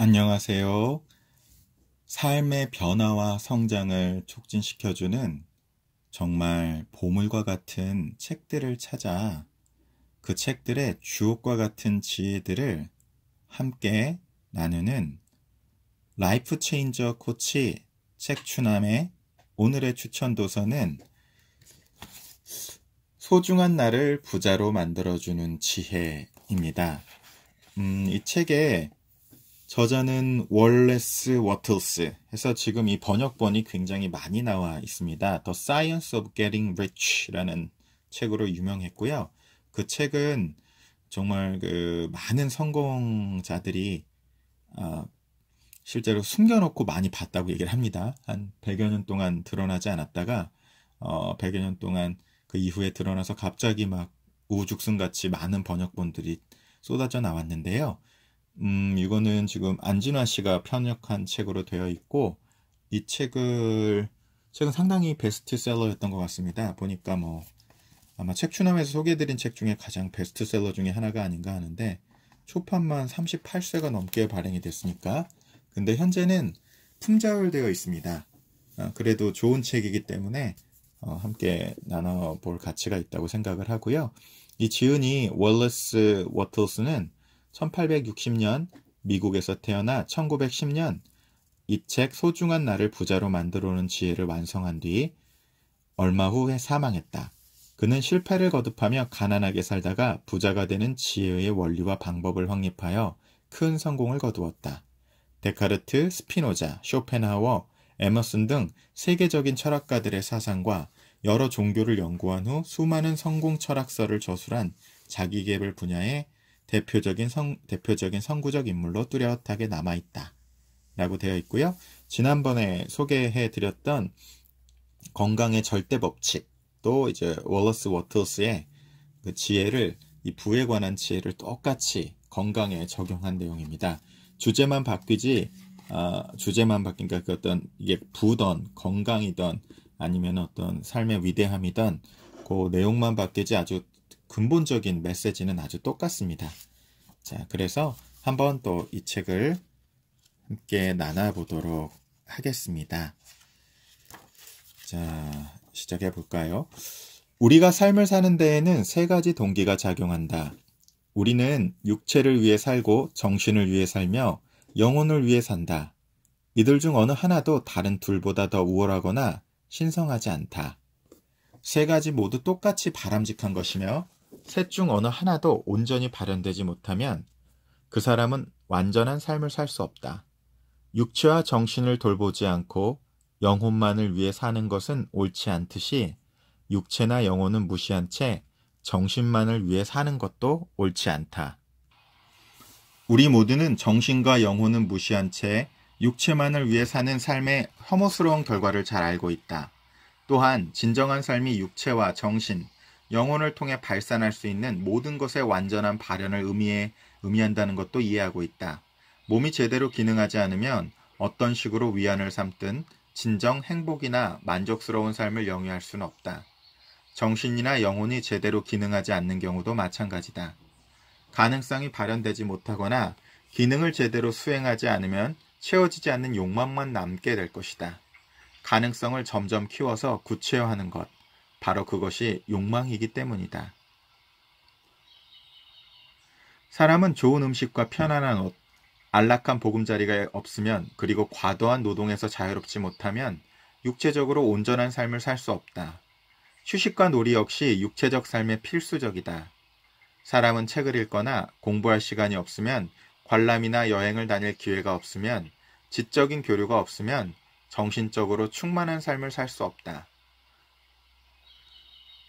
안녕하세요. 삶의 변화와 성장을 촉진시켜주는 정말 보물과 같은 책들을 찾아 그 책들의 주옥과 같은 지혜들을 함께 나누는 라이프 체인저 코치 책추남의 오늘의 추천 도서는 소중한 나를 부자로 만들어주는 지혜입니다. 음, 이 책에 저자는 월레스 워틀스 해서 지금 이 번역본이 굉장히 많이 나와 있습니다. The Science of Getting Rich라는 책으로 유명했고요. 그 책은 정말 그 많은 성공자들이 어, 실제로 숨겨놓고 많이 봤다고 얘기를 합니다. 한 100여 년 동안 드러나지 않았다가 어, 100여 년 동안 그 이후에 드러나서 갑자기 막 우죽순같이 많은 번역본들이 쏟아져 나왔는데요. 음, 이거는 지금 안진화 씨가 편역한 책으로 되어 있고, 이 책을, 최근 상당히 베스트셀러였던 것 같습니다. 보니까 뭐, 아마 책 추남에서 소개해드린 책 중에 가장 베스트셀러 중에 하나가 아닌가 하는데, 초판만 38세가 넘게 발행이 됐으니까, 근데 현재는 품절되어 있습니다. 어, 그래도 좋은 책이기 때문에, 어, 함께 나눠볼 가치가 있다고 생각을 하고요. 이 지은이 월러스 워틀스는 1860년 미국에서 태어나 1910년 이 책 소중한 나를 부자로 만들어오는 지혜를 완성한 뒤 얼마 후에 사망했다. 그는 실패를 거듭하며 가난하게 살다가 부자가 되는 지혜의 원리와 방법을 확립하여 큰 성공을 거두었다. 데카르트, 스피노자, 쇼펜하워, 에머슨 등 세계적인 철학가들의 사상과 여러 종교를 연구한 후 수많은 성공 철학서를 저술한 자기계발 분야의 대표적인 성, 대표적인 선구적 인물로 뚜렷하게 남아있다. 라고 되어 있고요. 지난번에 소개해 드렸던 건강의 절대 법칙, 또 이제 월러스 워틀스의 그 지혜를, 이 부에 관한 지혜를 똑같이 건강에 적용한 내용입니다. 주제만 바뀌지, 아, 주제만 바뀐가그 어떤 이게 부던 건강이던 아니면 어떤 삶의 위대함이던 그 내용만 바뀌지 아주 근본적인 메시지는 아주 똑같습니다. 자, 그래서 한번 또 이 책을 함께 나눠보도록 하겠습니다. 자, 시작해 볼까요? 우리가 삶을 사는 데에는 세 가지 동기가 작용한다. 우리는 육체를 위해 살고 정신을 위해 살며 영혼을 위해 산다. 이들 중 어느 하나도 다른 둘보다 더 우월하거나 신성하지 않다. 세 가지 모두 똑같이 바람직한 것이며 셋중 어느 하나도 온전히 발현되지 못하면 그 사람은 완전한 삶을 살 수 없다. 육체와 정신을 돌보지 않고 영혼만을 위해 사는 것은 옳지 않듯이 육체나 영혼은 무시한 채 정신만을 위해 사는 것도 옳지 않다. 우리 모두는 정신과 영혼은 무시한 채 육체만을 위해 사는 삶의 혐오스러운 결과를 잘 알고 있다. 또한 진정한 삶이 육체와 정신, 영혼을 통해 발산할 수 있는 모든 것의 완전한 발현을 의미해, 의미한다는 것도 이해하고 있다. 몸이 제대로 기능하지 않으면 어떤 식으로 위안을 삼든 진정 행복이나 만족스러운 삶을 영위할 수는 없다. 정신이나 영혼이 제대로 기능하지 않는 경우도 마찬가지다. 가능성이 발현되지 못하거나 기능을 제대로 수행하지 않으면 채워지지 않는 욕망만 남게 될 것이다. 가능성을 점점 키워서 구체화하는 것, 바로 그것이 욕망이기 때문이다. 사람은 좋은 음식과 편안한 옷, 안락한 보금자리가 없으면 그리고 과도한 노동에서 자유롭지 못하면 육체적으로 온전한 삶을 살 수 없다. 휴식과 놀이 역시 육체적 삶에 필수적이다. 사람은 책을 읽거나 공부할 시간이 없으면 관람이나 여행을 다닐 기회가 없으면 지적인 교류가 없으면 정신적으로 충만한 삶을 살 수 없다.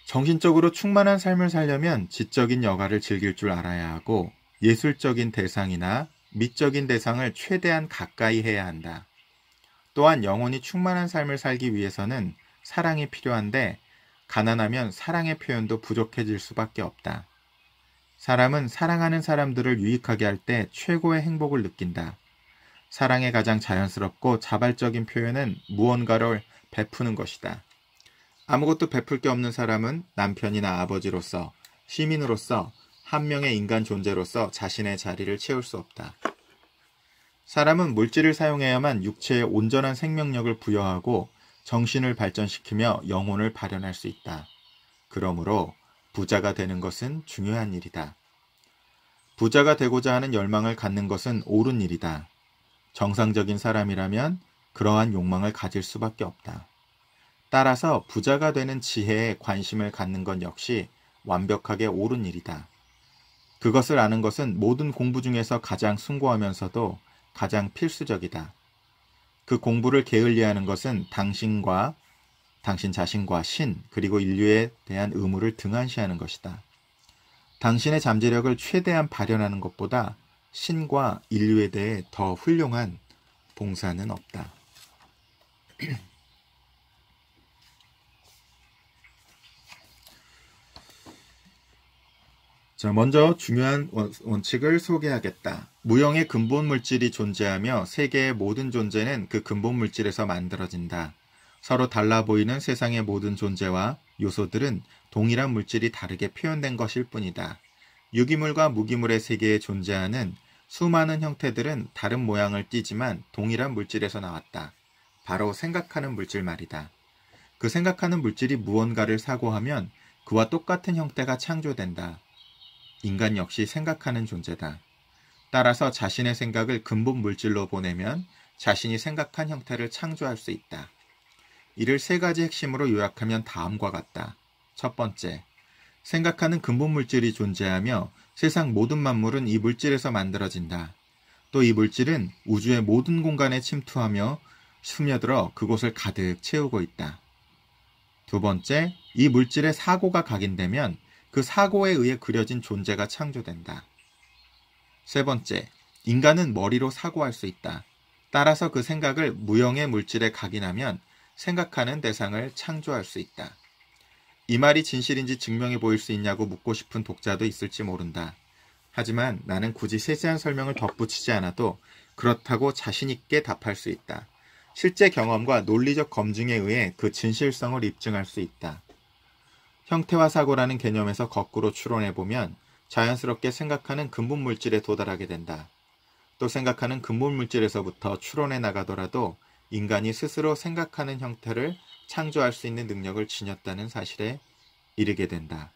정신적으로 충만한 삶을 살려면 지적인 여가를 즐길 줄 알아야 하고 예술적인 대상이나 미적인 대상을 최대한 가까이 해야 한다. 또한 영혼이 충만한 삶을 살기 위해서는 사랑이 필요한데 가난하면 사랑의 표현도 부족해질 수밖에 없다. 사람은 사랑하는 사람들을 유익하게 할 때 최고의 행복을 느낀다. 사랑의 가장 자연스럽고 자발적인 표현은 무언가를 베푸는 것이다. 아무것도 베풀 게 없는 사람은 남편이나 아버지로서 시민으로서 한 명의 인간 존재로서 자신의 자리를 채울 수 없다. 사람은 물질을 사용해야만 육체에 온전한 생명력을 부여하고 정신을 발전시키며 영혼을 발현할 수 있다. 그러므로 부자가 되는 것은 중요한 일이다. 부자가 되고자 하는 열망을 갖는 것은 옳은 일이다. 정상적인 사람이라면 그러한 욕망을 가질 수밖에 없다. 따라서 부자가 되는 지혜에 관심을 갖는 것 역시 완벽하게 옳은 일이다. 그것을 아는 것은 모든 공부 중에서 가장 숭고하면서도 가장 필수적이다. 그 공부를 게을리하는 것은 당신과 당신 자신과 신 그리고 인류에 대한 의무를 등한시하는 것이다. 당신의 잠재력을 최대한 발현하는 것보다 신과 인류에 대해 더 훌륭한 봉사는 없다. 자, 먼저 중요한 원, 칙을 소개하겠다. 무형의 근본 물질이 존재하며 세계의 모든 존재는 그 근본 물질에서 만들어진다. 서로 달라 보이는 세상의 모든 존재와 요소들은 동일한 물질이 다르게 표현된 것일 뿐이다. 유기물과 무기물의 세계에 존재하는 수많은 형태들은 다른 모양을 띠지만 동일한 물질에서 나왔다. 바로 생각하는 물질 말이다. 그 생각하는 물질이 무언가를 사고하면 그와 똑같은 형태가 창조된다. 인간 역시 생각하는 존재다. 따라서 자신의 생각을 근본 물질로 보내면 자신이 생각한 형태를 창조할 수 있다. 이를 세 가지 핵심으로 요약하면 다음과 같다. 첫 번째, 생각하는 근본 물질이 존재하며 세상 모든 만물은 이 물질에서 만들어진다. 또 이 물질은 우주의 모든 공간에 침투하며 스며들어 그곳을 가득 채우고 있다. 두 번째, 이 물질의 사고가 각인되면 그 사고에 의해 그려진 존재가 창조된다. 세 번째, 인간은 머리로 사고할 수 있다. 따라서 그 생각을 무형의 물질에 각인하면 생각하는 대상을 창조할 수 있다. 이 말이 진실인지 증명해 보일 수 있냐고 묻고 싶은 독자도 있을지 모른다. 하지만 나는 굳이 세세한 설명을 덧붙이지 않아도 그렇다고 자신있게 답할 수 있다. 실제 경험과 논리적 검증에 의해 그 진실성을 입증할 수 있다. 형태와 사고라는 개념에서 거꾸로 추론해보면 자연스럽게 생각하는 근본 물질에 도달하게 된다. 또 생각하는 근본 물질에서부터 추론해 나가더라도 인간이 스스로 생각하는 형태를 창조할 수 있는 능력을 지녔다는 사실에 이르게 된다.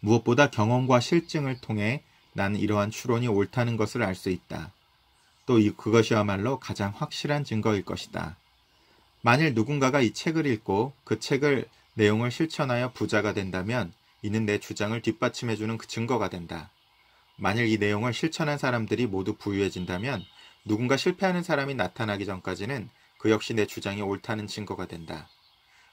무엇보다 경험과 실증을 통해 난 이러한 추론이 옳다는 것을 알 수 있다. 또 그것이야말로 가장 확실한 증거일 것이다. 만일 누군가가 이 책을 읽고 그 책을 내용을 실천하여 부자가 된다면 이는 내 주장을 뒷받침해주는 그 증거가 된다. 만일 이 내용을 실천한 사람들이 모두 부유해진다면 누군가 실패하는 사람이 나타나기 전까지는 그 역시 내 주장이 옳다는 증거가 된다.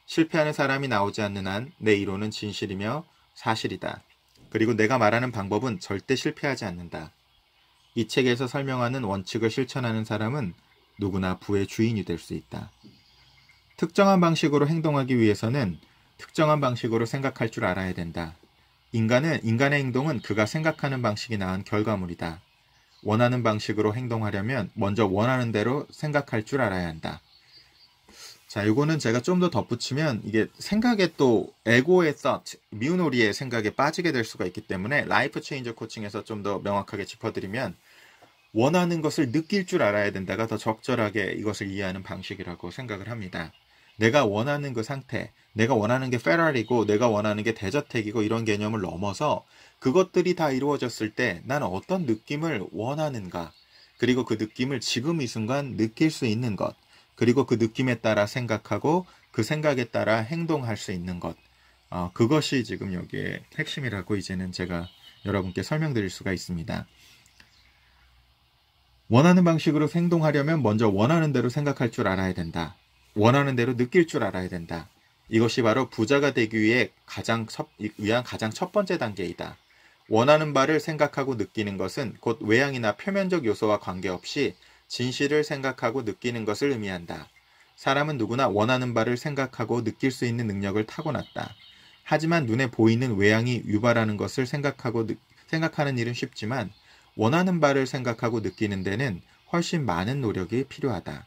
실패하는 사람이 나오지 않는 한 내 이론은 진실이며 사실이다. 그리고 내가 말하는 방법은 절대 실패하지 않는다. 이 책에서 설명하는 원칙을 실천하는 사람은 누구나 부의 주인이 될 수 있다. 특정한 방식으로 행동하기 위해서는 특정한 방식으로 생각할 줄 알아야 된다. 인간은 인간의 행동은 그가 생각하는 방식이 낳은 결과물이다. 원하는 방식으로 행동하려면 먼저 원하는 대로 생각할 줄 알아야 한다. 자, 이거는 제가 좀 더 덧붙이면 이게 생각에 또 에고의 thought, 미우노리의 생각에 빠지게 될 수가 있기 때문에 라이프 체인저 코칭에서 좀 더 명확하게 짚어드리면 원하는 것을 느낄 줄 알아야 된다가 더 적절하게 이것을 이해하는 방식이라고 생각을 합니다. 내가 원하는 그 상태, 내가 원하는 게 페라리고 내가 원하는 게 대저택이고 이런 개념을 넘어서 그것들이 다 이루어졌을 때 나는 어떤 느낌을 원하는가 그리고 그 느낌을 지금 이 순간 느낄 수 있는 것 그리고 그 느낌에 따라 생각하고 그 생각에 따라 행동할 수 있는 것 어, 그것이 지금 여기에 핵심이라고 이제는 제가 여러분께 설명드릴 수가 있습니다. 원하는 방식으로 행동하려면 먼저 원하는 대로 생각할 줄 알아야 된다. 원하는 대로 느낄 줄 알아야 된다. 이것이 바로 부자가 되기 위해 가장 첫, 위한 가장 첫 번째 단계이다. 원하는 바를 생각하고 느끼는 것은 곧 외향이나 표면적 요소와 관계없이 진실을 생각하고 느끼는 것을 의미한다. 사람은 누구나 원하는 바를 생각하고 느낄 수 있는 능력을 타고났다. 하지만 눈에 보이는 외향이 유발하는 것을 생각하고 생각하는 일은 쉽지만 원하는 바를 생각하고 느끼는 데는 훨씬 많은 노력이 필요하다.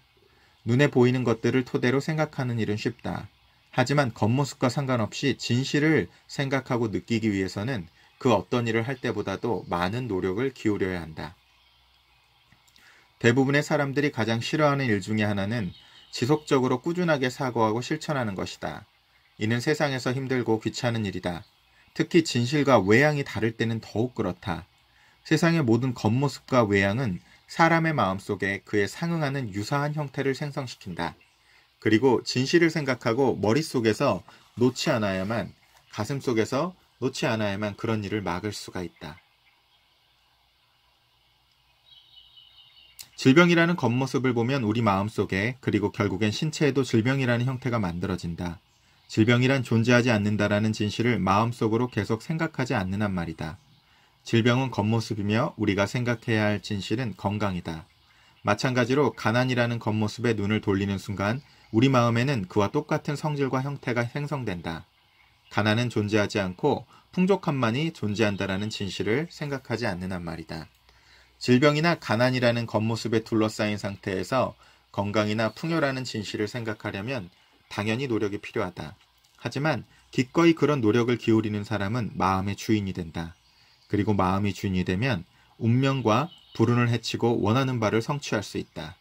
눈에 보이는 것들을 토대로 생각하는 일은 쉽다. 하지만 겉모습과 상관없이 진실을 생각하고 느끼기 위해서는 그 어떤 일을 할 때보다도 많은 노력을 기울여야 한다. 대부분의 사람들이 가장 싫어하는 일 중에 하나는 지속적으로 꾸준하게 사고하고 실천하는 것이다. 이는 세상에서 힘들고 귀찮은 일이다. 특히 진실과 외양이 다를 때는 더욱 그렇다. 세상의 모든 겉모습과 외양은 사람의 마음속에 그에 상응하는 유사한 형태를 생성시킨다. 그리고 진실을 생각하고 머릿속에서 놓지 않아야만 가슴속에서 놓지 않아야만 그런 일을 막을 수가 있다. 질병이라는 겉모습을 보면 우리 마음속에 그리고 결국엔 신체에도 질병이라는 형태가 만들어진다. 질병이란 존재하지 않는다라는 진실을 마음속으로 계속 생각하지 않는 한 말이다. 질병은 겉모습이며 우리가 생각해야 할 진실은 건강이다. 마찬가지로 가난이라는 겉모습에 눈을 돌리는 순간 우리 마음에는 그와 똑같은 성질과 형태가 생성된다. 가난은 존재하지 않고 풍족함만이 존재한다라는 진실을 생각하지 않는 한 말이다. 질병이나 가난이라는 겉모습에 둘러싸인 상태에서 건강이나 풍요라는 진실을 생각하려면 당연히 노력이 필요하다. 하지만 기꺼이 그런 노력을 기울이는 사람은 마음의 주인이 된다. 그리고 마음이 준이 되면 운명과 불운을 해치고 원하는 바를 성취할 수 있다.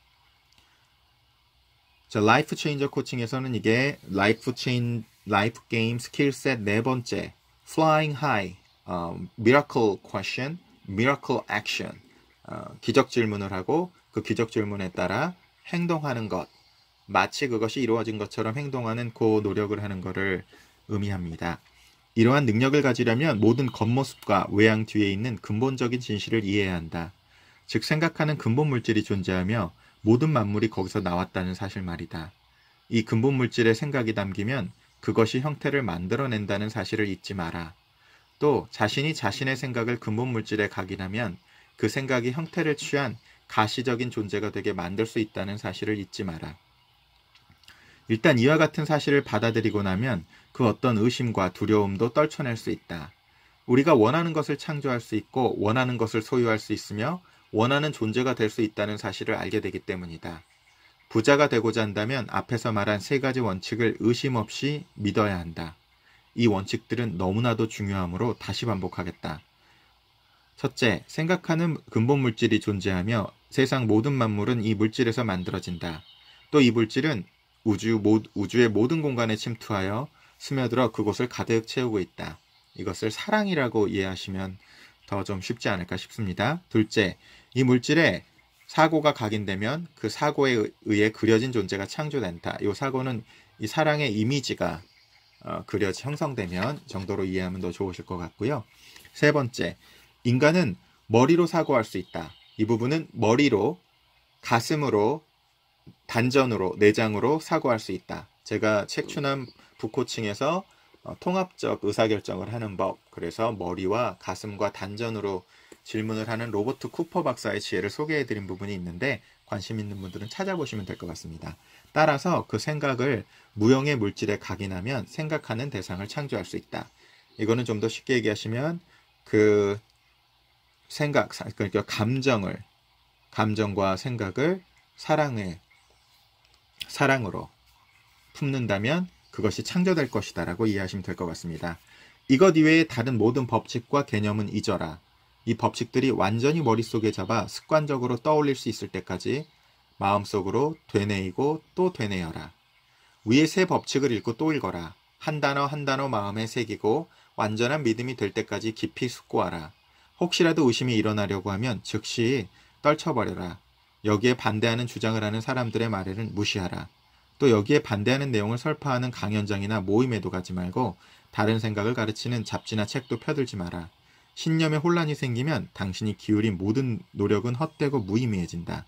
자, 라이프 체인저 코칭에서는 이게 라이프 체인 라이프 게임 스킬셋 네 번째 Flying High 어, Miracle Question, Miracle Action 어, 기적 질문을 하고 그 기적 질문에 따라 행동하는 것 마치 그것이 이루어진 것처럼 행동하는 그 노력을 하는 것을 의미합니다. 이러한 능력을 가지려면 모든 겉모습과 외양 뒤에 있는 근본적인 진실을 이해해야 한다. 즉 생각하는 근본 물질이 존재하며 모든 만물이 거기서 나왔다는 사실 말이다. 이 근본 물질의 생각이 담기면 그것이 형태를 만들어낸다는 사실을 잊지 마라. 또 자신이 자신의 생각을 근본 물질에 각인하면 그 생각이 형태를 취한 가시적인 존재가 되게 만들 수 있다는 사실을 잊지 마라. 일단 이와 같은 사실을 받아들이고 나면 그 어떤 의심과 두려움도 떨쳐낼 수 있다. 우리가 원하는 것을 창조할 수 있고 원하는 것을 소유할 수 있으며 원하는 존재가 될 수 있다는 사실을 알게 되기 때문이다. 부자가 되고자 한다면 앞에서 말한 세 가지 원칙을 의심 없이 믿어야 한다. 이 원칙들은 너무나도 중요하므로 다시 반복하겠다. 첫째, 생각하는 근본 물질이 존재하며 세상 모든 만물은 이 물질에서 만들어진다. 또 이 물질은 우주, 우주의 모든 공간에 침투하여 스며들어 그곳을 가득 채우고 있다. 이것을 사랑이라고 이해하시면 더 좀 쉽지 않을까 싶습니다. 둘째, 이 물질에 사고가 각인되면 그 사고에 의해 그려진 존재가 창조된다. 이 사고는 이 사랑의 이미지가 어, 그려 형성되면 정도로 이해하면 더 좋으실 것 같고요. 세 번째, 인간은 머리로 사고할 수 있다. 이 부분은 머리로, 가슴으로, 단전으로, 내장으로 사고할 수 있다. 제가 책추남 북호층에서 어, 통합적 의사결정을 하는 법, 그래서 머리와 가슴과 단전으로 질문을 하는 로버트 쿠퍼 박사의 지혜를 소개해드린 부분이 있는데 관심 있는 분들은 찾아보시면 될 것 같습니다. 따라서 그 생각을 무형의 물질에 각인하면 생각하는 대상을 창조할 수 있다. 이거는 좀 더 쉽게 얘기하시면 그 생각, 그러니까 감정을, 감정과 생각을 사랑의 사랑으로 품는다면 그것이 창조될 것이다라고 이해하시면 될 것 같습니다. 이것 이외에 다른 모든 법칙과 개념은 잊어라. 이 법칙들이 완전히 머릿속에 잡아 습관적으로 떠올릴 수 있을 때까지 마음속으로 되뇌이고 또 되뇌어라. 위에세 법칙을 읽고 또 읽어라. 한 단어 한 단어 마음에 새기고 완전한 믿음이 될 때까지 깊이 숙고하라. 혹시라도 의심이 일어나려고 하면 즉시 떨쳐버려라. 여기에 반대하는 주장을 하는 사람들의 말에는 무시하라. 또 여기에 반대하는 내용을 설파하는 강연장이나 모임에도 가지 말고 다른 생각을 가르치는 잡지나 책도 펴들지 마라. 신념에 혼란이 생기면 당신이 기울인 모든 노력은 헛되고 무의미해진다.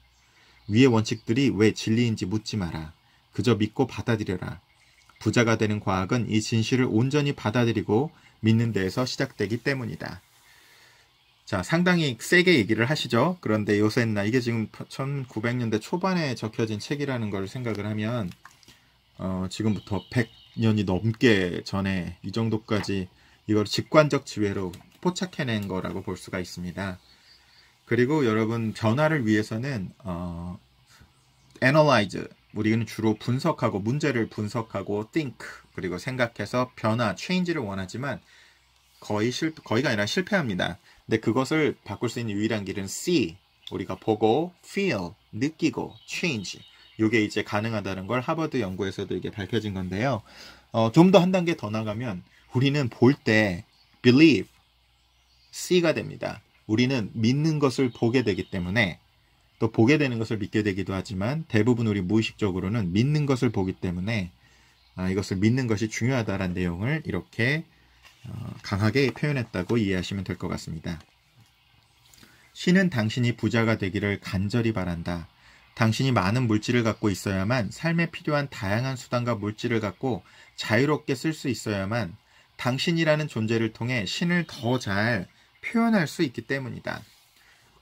위의 원칙들이 왜 진리인지 묻지 마라. 그저 믿고 받아들여라. 부자가 되는 과학은 이 진실을 온전히 받아들이고 믿는 데에서 시작되기 때문이다. 자, 상당히 세게 얘기를 하시죠. 그런데 요새는 이게 지금 1900년대 초반에 적혀진 책이라는 걸 생각을 하면 어, 지금부터 100년이 넘게 전에 이 정도까지 이걸 직관적 지배로 포착해낸 거라고 볼 수가 있습니다. 그리고 여러분 변화를 위해서는 어, analyze 우리는 주로 분석하고 문제를 분석하고 think 그리고 생각해서 변화 change를 원하지만 거의 실 거의가 아니라 실패합니다. 근데 그것을 바꿀 수 있는 유일한 길은 see 우리가 보고 feel 느끼고 change 이게 이제 가능하다는 걸 하버드 연구에서도 이게 밝혀진 건데요. 어, 좀 더 한 단계 더 나가면 우리는 볼 때 believe, see가 됩니다. 우리는 믿는 것을 보게 되기 때문에 또 보게 되는 것을 믿게 되기도 하지만 대부분 우리 무의식적으로는 믿는 것을 보기 때문에 아, 이것을 믿는 것이 중요하다라는 내용을 이렇게 어, 강하게 표현했다고 이해하시면 될 것 같습니다. 신은 당신이 부자가 되기를 간절히 바란다. 당신이 많은 물질을 갖고 있어야만 삶에 필요한 다양한 수단과 물질을 갖고 자유롭게 쓸 수 있어야만 당신이라는 존재를 통해 신을 더 잘 표현할 수 있기 때문이다.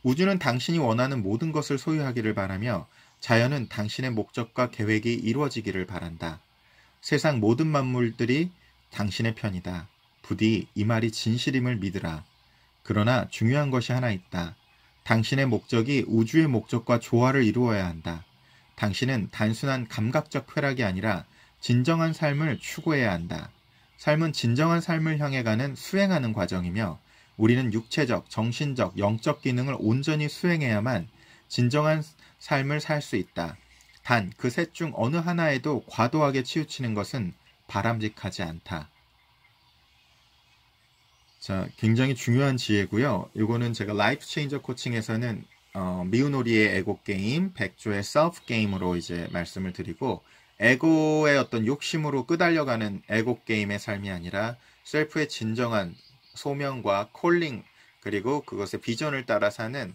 우주는 당신이 원하는 모든 것을 소유하기를 바라며 자연은 당신의 목적과 계획이 이루어지기를 바란다. 세상 모든 만물들이 당신의 편이다. 부디 이 말이 진실임을 믿으라. 그러나 중요한 것이 하나 있다. 당신의 목적이 우주의 목적과 조화를 이루어야 한다. 당신은 단순한 감각적 쾌락이 아니라 진정한 삶을 추구해야 한다. 삶은 진정한 삶을 향해 가는 수행하는 과정이며 우리는 육체적, 정신적, 영적 기능을 온전히 수행해야만 진정한 삶을 살 수 있다. 단 그 셋 중 어느 하나에도 과도하게 치우치는 것은 바람직하지 않다. 자, 굉장히 중요한 지혜고요. 이거는 제가 라이프 체인저 코칭에서는 어, 미우노리의 에고 게임, 백조의 셀프 게임으로 이제 말씀을 드리고 에고의 어떤 욕심으로 끄달려가는 에고 게임의 삶이 아니라 셀프의 진정한 소명과 콜링 그리고 그것의 비전을 따라 사는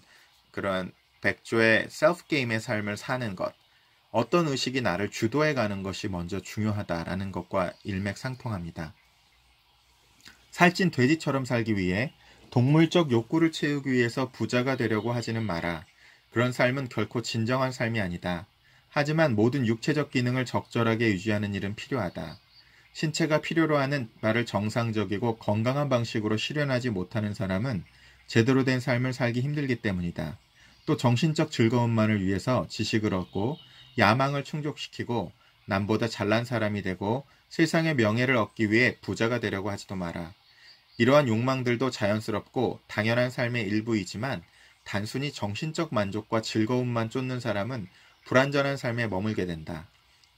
그러한 백조의 셀프 게임의 삶을 사는 것 어떤 의식이 나를 주도해 가는 것이 먼저 중요하다라는 것과 일맥상통합니다. 살찐 돼지처럼 살기 위해 동물적 욕구를 채우기 위해서 부자가 되려고 하지는 마라. 그런 삶은 결코 진정한 삶이 아니다. 하지만 모든 육체적 기능을 적절하게 유지하는 일은 필요하다. 신체가 필요로 하는 말을 정상적이고 건강한 방식으로 실현하지 못하는 사람은 제대로 된 삶을 살기 힘들기 때문이다. 또 정신적 즐거움만을 위해서 지식을 얻고 야망을 충족시키고 남보다 잘난 사람이 되고 세상의 명예를 얻기 위해 부자가 되려고 하지도 마라. 이러한 욕망들도 자연스럽고 당연한 삶의 일부이지만 단순히 정신적 만족과 즐거움만 쫓는 사람은 불완전한 삶에 머물게 된다.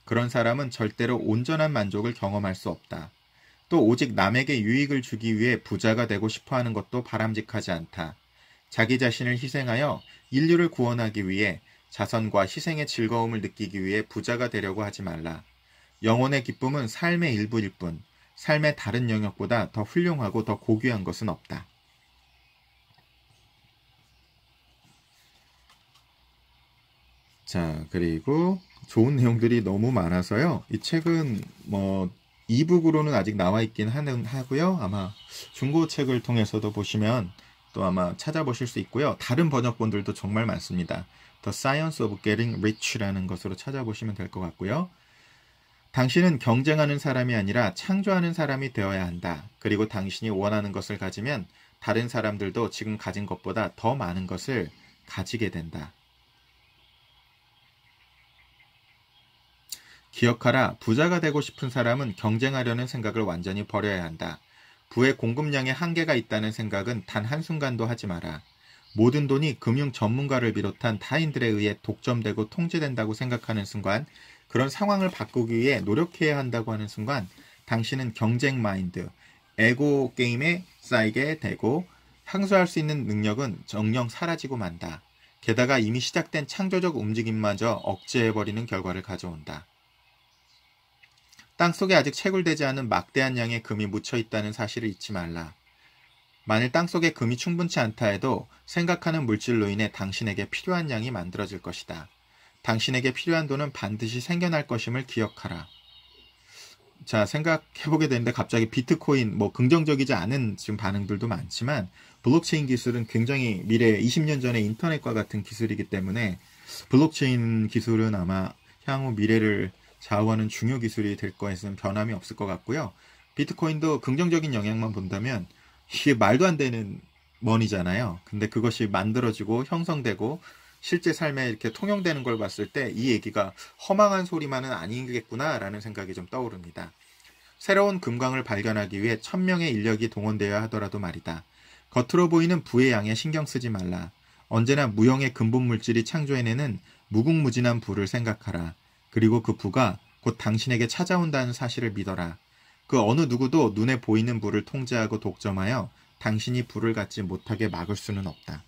그런 사람은 절대로 온전한 만족을 경험할 수 없다. 또 오직 남에게 유익을 주기 위해 부자가 되고 싶어 하는 것도 바람직하지 않다. 자기 자신을 희생하여 인류를 구원하기 위해 자선과 희생의 즐거움을 느끼기 위해 부자가 되려고 하지 말라. 영혼의 기쁨은 삶의 일부일 뿐, 삶의 다른 영역보다 더 훌륭하고 더 고귀한 것은 없다. 자, 그리고 좋은 내용들이 너무 많아서요. 이 책은 뭐 이북으로는 아직 나와 있긴 하는 하고요. 아마 중고 책을 통해서도 보시면 또 아마 찾아보실 수 있고요. 다른 번역본들도 정말 많습니다. The Science of Getting Rich라는 것으로 찾아보시면 될 것 같고요. 당신은 경쟁하는 사람이 아니라 창조하는 사람이 되어야 한다. 그리고 당신이 원하는 것을 가지면 다른 사람들도 지금 가진 것보다 더 많은 것을 가지게 된다. 기억하라, 부자가 되고 싶은 사람은 경쟁하려는 생각을 완전히 버려야 한다. 부의 공급량에 한계가 있다는 생각은 단 한순간도 하지 마라. 모든 돈이 금융 전문가를 비롯한 타인들에 의해 독점되고 통제된다고 생각하는 순간 그런 상황을 바꾸기 위해 노력해야 한다고 하는 순간 당신은 경쟁 마인드, 에고 게임에 쌓이게 되고 향수할수 있는 능력은 정령 사라지고 만다. 게다가 이미 시작된 창조적 움직임마저 억제해버리는 결과를 가져온다. 땅속에 아직 채굴되지 않은 막대한 양의 금이 묻혀 있다는 사실을 잊지 말라. 만일 땅속에 금이 충분치 않다 해도 생각하는 물질로 인해 당신에게 필요한 양이 만들어질 것이다. 당신에게 필요한 돈은 반드시 생겨날 것임을 기억하라. 자, 생각해보게 되는데 갑자기 비트코인, 뭐 긍정적이지 않은 지금 반응들도 많지만 블록체인 기술은 굉장히 미래 20년 전에 인터넷과 같은 기술이기 때문에 블록체인 기술은 아마 향후 미래를 좌우하는 중요 기술이 될 거에는 변함이 없을 것 같고요. 비트코인도 긍정적인 영향만 본다면 이게 말도 안 되는 머니잖아요. 근데 그것이 만들어지고 형성되고 실제 삶에 이렇게 통용되는 걸 봤을 때 이 얘기가 허망한 소리만은 아니겠구나라는 생각이 좀 떠오릅니다. 새로운 금광을 발견하기 위해 천명의 인력이 동원되어야 하더라도 말이다. 겉으로 보이는 부의 양에 신경 쓰지 말라. 언제나 무형의 근본 물질이 창조해내는 무궁무진한 부를 생각하라. 그리고 그 부가 곧 당신에게 찾아온다는 사실을 믿어라. 그 어느 누구도 눈에 보이는 부를 통제하고 독점하여 당신이 부를 갖지 못하게 막을 수는 없다.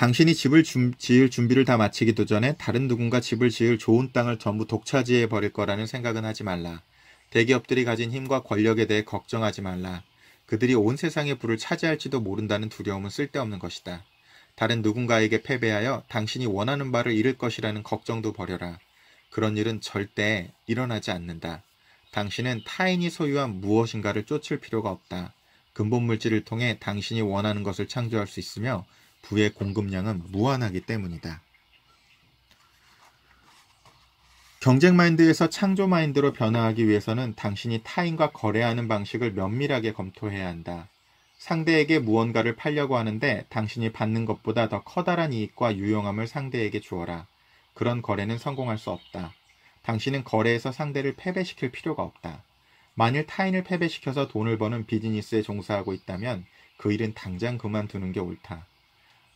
당신이 집을 주, 지을 준비를 다 마치기도 전에 다른 누군가 집을 지을 좋은 땅을 전부 독차지해 버릴 거라는 생각은 하지 말라. 대기업들이 가진 힘과 권력에 대해 걱정하지 말라. 그들이 온 세상의 부를 차지할지도 모른다는 두려움은 쓸데없는 것이다. 다른 누군가에게 패배하여 당신이 원하는 바를 잃을 것이라는 걱정도 버려라. 그런 일은 절대 일어나지 않는다. 당신은 타인이 소유한 무엇인가를 쫓을 필요가 없다. 근본 물질을 통해 당신이 원하는 것을 창조할 수 있으며 부의 공급량은 무한하기 때문이다. 경쟁 마인드에서 창조 마인드로 변화하기 위해서는 당신이 타인과 거래하는 방식을 면밀하게 검토해야 한다. 상대에게 무언가를 팔려고 하는데 당신이 받는 것보다 더 커다란 이익과 유용함을 상대에게 주어라. 그런 거래는 성공할 수 없다. 당신은 거래에서 상대를 패배시킬 필요가 없다. 만일 타인을 패배시켜서 돈을 버는 비즈니스에 종사하고 있다면 그 일은 당장 그만두는 게 옳다.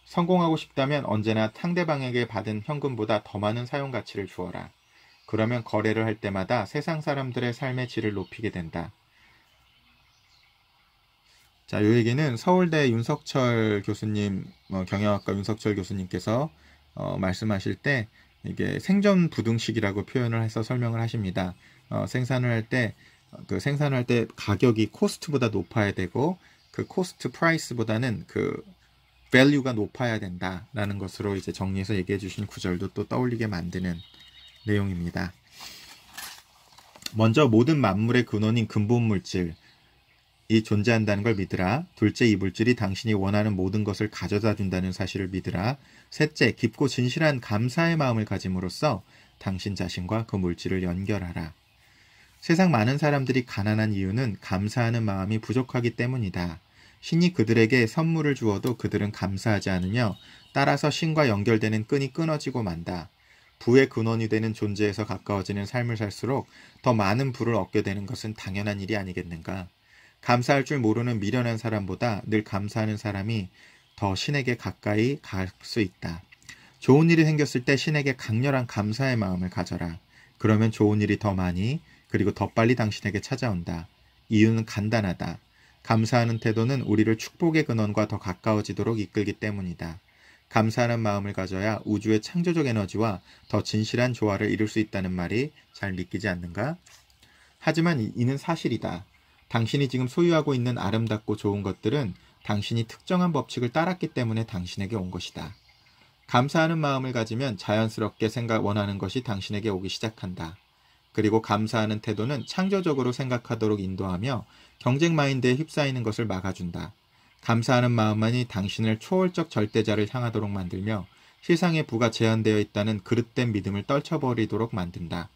성공하고 싶다면 언제나 상대방에게 받은 현금보다 더 많은 사용 가치를 주어라. 그러면 거래를 할 때마다 세상 사람들의 삶의 질을 높이게 된다. 자, 요 얘기는 서울대 윤석철 교수님, 어, 경영학과 윤석철 교수님께서 어, 말씀하실 때 이게 생존 부등식이라고 표현을 해서 설명을 하십니다. 어, 생산을 할 때, 그 생산할 때 가격이 코스트보다 높아야 되고, 그 코스트 프라이스보다는 그 밸류가 높아야 된다라는 것으로 이제 정리해서 얘기해 주신 구절도 또 떠올리게 만드는 내용입니다. 먼저 모든 만물의 근원인 근본 물질 이 존재한다는 걸 믿으라. 둘째, 이 물질이 당신이 원하는 모든 것을 가져다 준다는 사실을 믿으라. 셋째, 깊고 진실한 감사의 마음을 가짐으로써 당신 자신과 그 물질을 연결하라. 세상 많은 사람들이 가난한 이유는 감사하는 마음이 부족하기 때문이다. 신이 그들에게 선물을 주어도 그들은 감사하지 않으며 따라서 신과 연결되는 끈이 끊어지고 만다. 부의 근원이 되는 존재에서 가까워지는 삶을 살수록 더 많은 부를 얻게 되는 것은 당연한 일이 아니겠는가. 감사할 줄 모르는 미련한 사람보다 늘 감사하는 사람이 더 신에게 가까이 갈 수 있다. 좋은 일이 생겼을 때 신에게 강렬한 감사의 마음을 가져라. 그러면 좋은 일이 더 많이 그리고 더 빨리 당신에게 찾아온다. 이유는 간단하다. 감사하는 태도는 우리를 축복의 근원과 더 가까워지도록 이끌기 때문이다. 감사하는 마음을 가져야 우주의 창조적 에너지와 더 진실한 조화를 이룰 수 있다는 말이 잘 믿기지 않는가? 하지만 이는 사실이다. 당신이 지금 소유하고 있는 아름답고 좋은 것들은 당신이 특정한 법칙을 따랐기 때문에 당신에게 온 것이다. 감사하는 마음을 가지면 자연스럽게 생각 원하는 것이 당신에게 오기 시작한다. 그리고 감사하는 태도는 창조적으로 생각하도록 인도하며 경쟁 마인드에 휩싸이는 것을 막아준다. 감사하는 마음만이 당신을 초월적 절대자를 향하도록 만들며 세상에 부가 제한되어 있다는 그릇된 믿음을 떨쳐버리도록 만든다.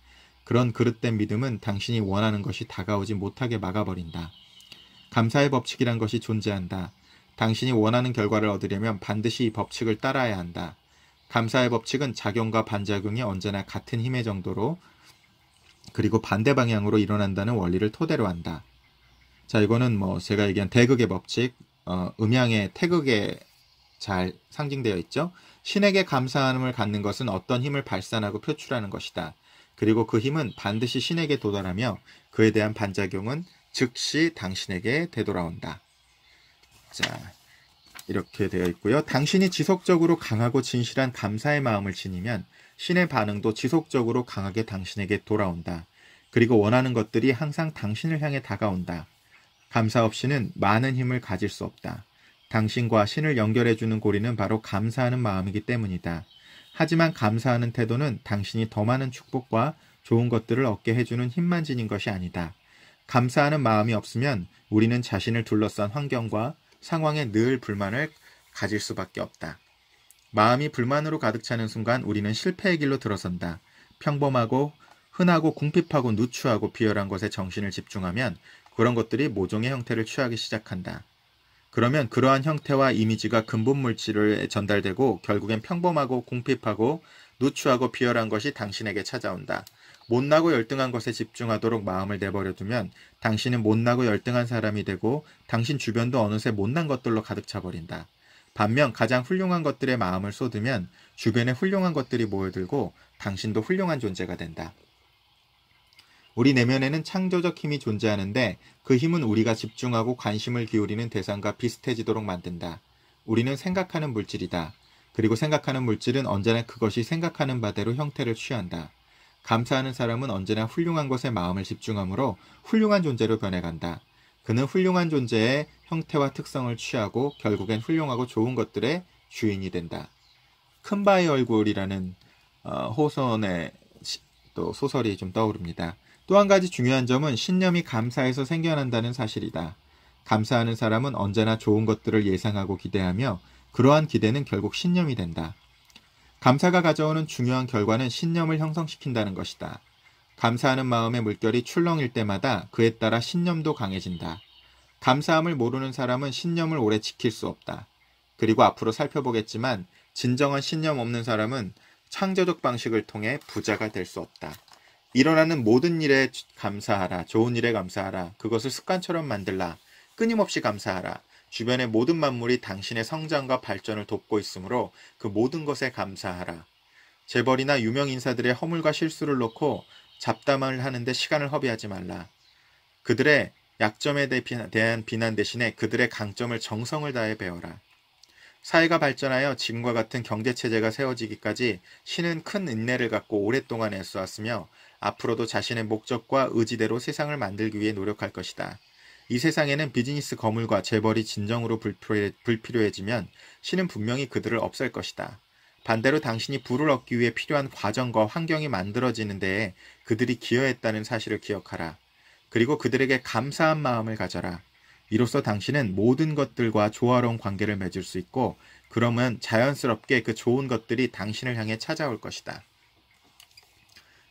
그런 그릇된 믿음은 당신이 원하는 것이 다가오지 못하게 막아버린다. 감사의 법칙이란 것이 존재한다. 당신이 원하는 결과를 얻으려면 반드시 이 법칙을 따라야 한다. 감사의 법칙은 작용과 반작용이 언제나 같은 힘의 정도로 그리고 반대 방향으로 일어난다는 원리를 토대로 한다. 자, 이거는 뭐 제가 얘기한 대극의 법칙, 어, 음양의 태극에 잘 상징되어 있죠. 신에게 감사함을 갖는 것은 어떤 힘을 발산하고 표출하는 것이다. 그리고 그 힘은 반드시 신에게 도달하며 그에 대한 반작용은 즉시 당신에게 되돌아온다. 자, 이렇게 되어 있고요. 당신이 지속적으로 강하고 진실한 감사의 마음을 지니면 신의 반응도 지속적으로 강하게 당신에게 돌아온다. 그리고 원하는 것들이 항상 당신을 향해 다가온다. 감사 없이는 많은 힘을 가질 수 없다. 당신과 신을 연결해주는 고리는 바로 감사하는 마음이기 때문이다. 하지만 감사하는 태도는 당신이 더 많은 축복과 좋은 것들을 얻게 해주는 힘만 지닌 것이 아니다. 감사하는 마음이 없으면 우리는 자신을 둘러싼 환경과 상황에 늘 불만을 가질 수밖에 없다. 마음이 불만으로 가득 차는 순간 우리는 실패의 길로 들어선다. 평범하고 흔하고 궁핍하고 누추하고 비열한 것에 정신을 집중하면 그런 것들이 모종의 형태를 취하기 시작한다. 그러면 그러한 형태와 이미지가 근본 물질에 전달되고 결국엔 평범하고 공핍하고 누추하고 비열한 것이 당신에게 찾아온다. 못나고 열등한 것에 집중하도록 마음을 내버려두면 당신은 못나고 열등한 사람이 되고 당신 주변도 어느새 못난 것들로 가득 차버린다. 반면 가장 훌륭한 것들의 마음을 쏟으면 주변에 훌륭한 것들이 모여들고 당신도 훌륭한 존재가 된다. 우리 내면에는 창조적 힘이 존재하는데 그 힘은 우리가 집중하고 관심을 기울이는 대상과 비슷해지도록 만든다. 우리는 생각하는 물질이다. 그리고 생각하는 물질은 언제나 그것이 생각하는 바대로 형태를 취한다. 감사하는 사람은 언제나 훌륭한 것에 마음을 집중하므로 훌륭한 존재로 변해간다. 그는 훌륭한 존재의 형태와 특성을 취하고 결국엔 훌륭하고 좋은 것들의 주인이 된다. 큰 바의 얼굴이라는 어, 호선의 시, 또 소설이 좀 떠오릅니다. 또한 가지 중요한 점은 신념이 감사에서 생겨난다는 사실이다. 감사하는 사람은 언제나 좋은 것들을 예상하고 기대하며 그러한 기대는 결국 신념이 된다. 감사가 가져오는 중요한 결과는 신념을 형성시킨다는 것이다. 감사하는 마음의 물결이 출렁일 때마다 그에 따라 신념도 강해진다. 감사함을 모르는 사람은 신념을 오래 지킬 수 없다. 그리고 앞으로 살펴보겠지만 진정한 신념 없는 사람은 창조적 방식을 통해 부자가 될 수 없다. 일어나는 모든 일에 감사하라. 좋은 일에 감사하라. 그것을 습관처럼 만들라. 끊임없이 감사하라. 주변의 모든 만물이 당신의 성장과 발전을 돕고 있으므로 그 모든 것에 감사하라. 재벌이나 유명 인사들의 허물과 실수를 놓고 잡담을 하는데 시간을 허비하지 말라. 그들의 약점에 대한 비난 대신에 그들의 강점을 정성을 다해 배워라. 사회가 발전하여 지금과 같은 경제체제가 세워지기까지 신은 큰 인내를 갖고 오랫동안 애써왔으며 앞으로도 자신의 목적과 의지대로 세상을 만들기 위해 노력할 것이다. 이 세상에는 비즈니스 거물과 재벌이 진정으로 불필요해지면 신은 분명히 그들을 없앨 것이다. 반대로 당신이 부를 얻기 위해 필요한 과정과 환경이 만들어지는 데에 그들이 기여했다는 사실을 기억하라. 그리고 그들에게 감사한 마음을 가져라. 이로써 당신은 모든 것들과 조화로운 관계를 맺을 수 있고, 그러면 자연스럽게 그 좋은 것들이 당신을 향해 찾아올 것이다.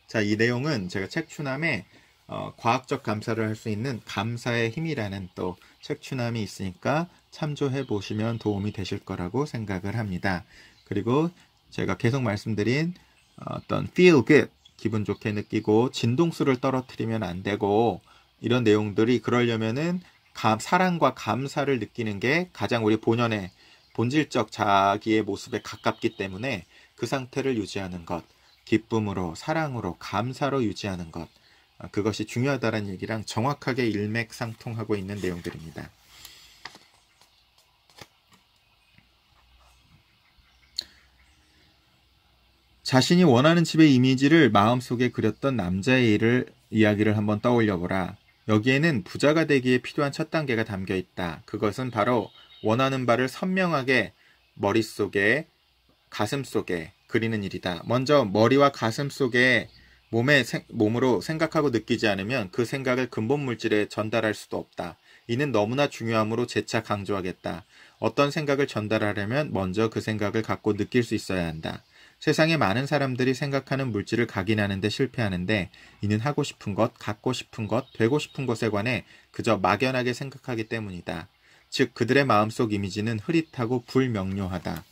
자, 이 내용은 제가 책추남에 어, 과학적 감사를 할 수 있는 감사의 힘이라는 또 책추남이 있으니까 참조해 보시면 도움이 되실 거라고 생각을 합니다. 그리고 제가 계속 말씀드린 어떤 feel good, 기분 좋게 느끼고 진동수를 떨어뜨리면 안 되고 이런 내용들이 그러려면은 감, 사랑과 감사를 느끼는 게 가장 우리 본연의 본질적 자기의 모습에 가깝기 때문에 그 상태를 유지하는 것. 기쁨으로, 사랑으로, 감사로 유지하는 것. 어, 그것이 중요하다는 얘기랑 정확하게 일맥상통하고 있는 내용들입니다. 자신이 원하는 집의 이미지를 마음속에 그렸던 남자의 일을 이야기를 한번 떠올려 보라. 여기에는 부자가 되기에 필요한 첫 단계가 담겨 있다. 그것은 바로 원하는 바를 선명하게 머릿속에, 가슴속에, 그리는 일이다. 먼저 머리와 가슴 속에 몸에 몸으로 생각하고 느끼지 않으면 그 생각을 근본 물질에 전달할 수도 없다. 이는 너무나 중요함으로 재차 강조하겠다. 어떤 생각을 전달하려면 먼저 그 생각을 갖고 느낄 수 있어야 한다. 세상에 많은 사람들이 생각하는 물질을 각인하는데 실패하는데 이는 하고 싶은 것, 갖고 싶은 것, 되고 싶은 것에 관해 그저 막연하게 생각하기 때문이다. 즉 그들의 마음속 이미지는 흐릿하고 불명료하다.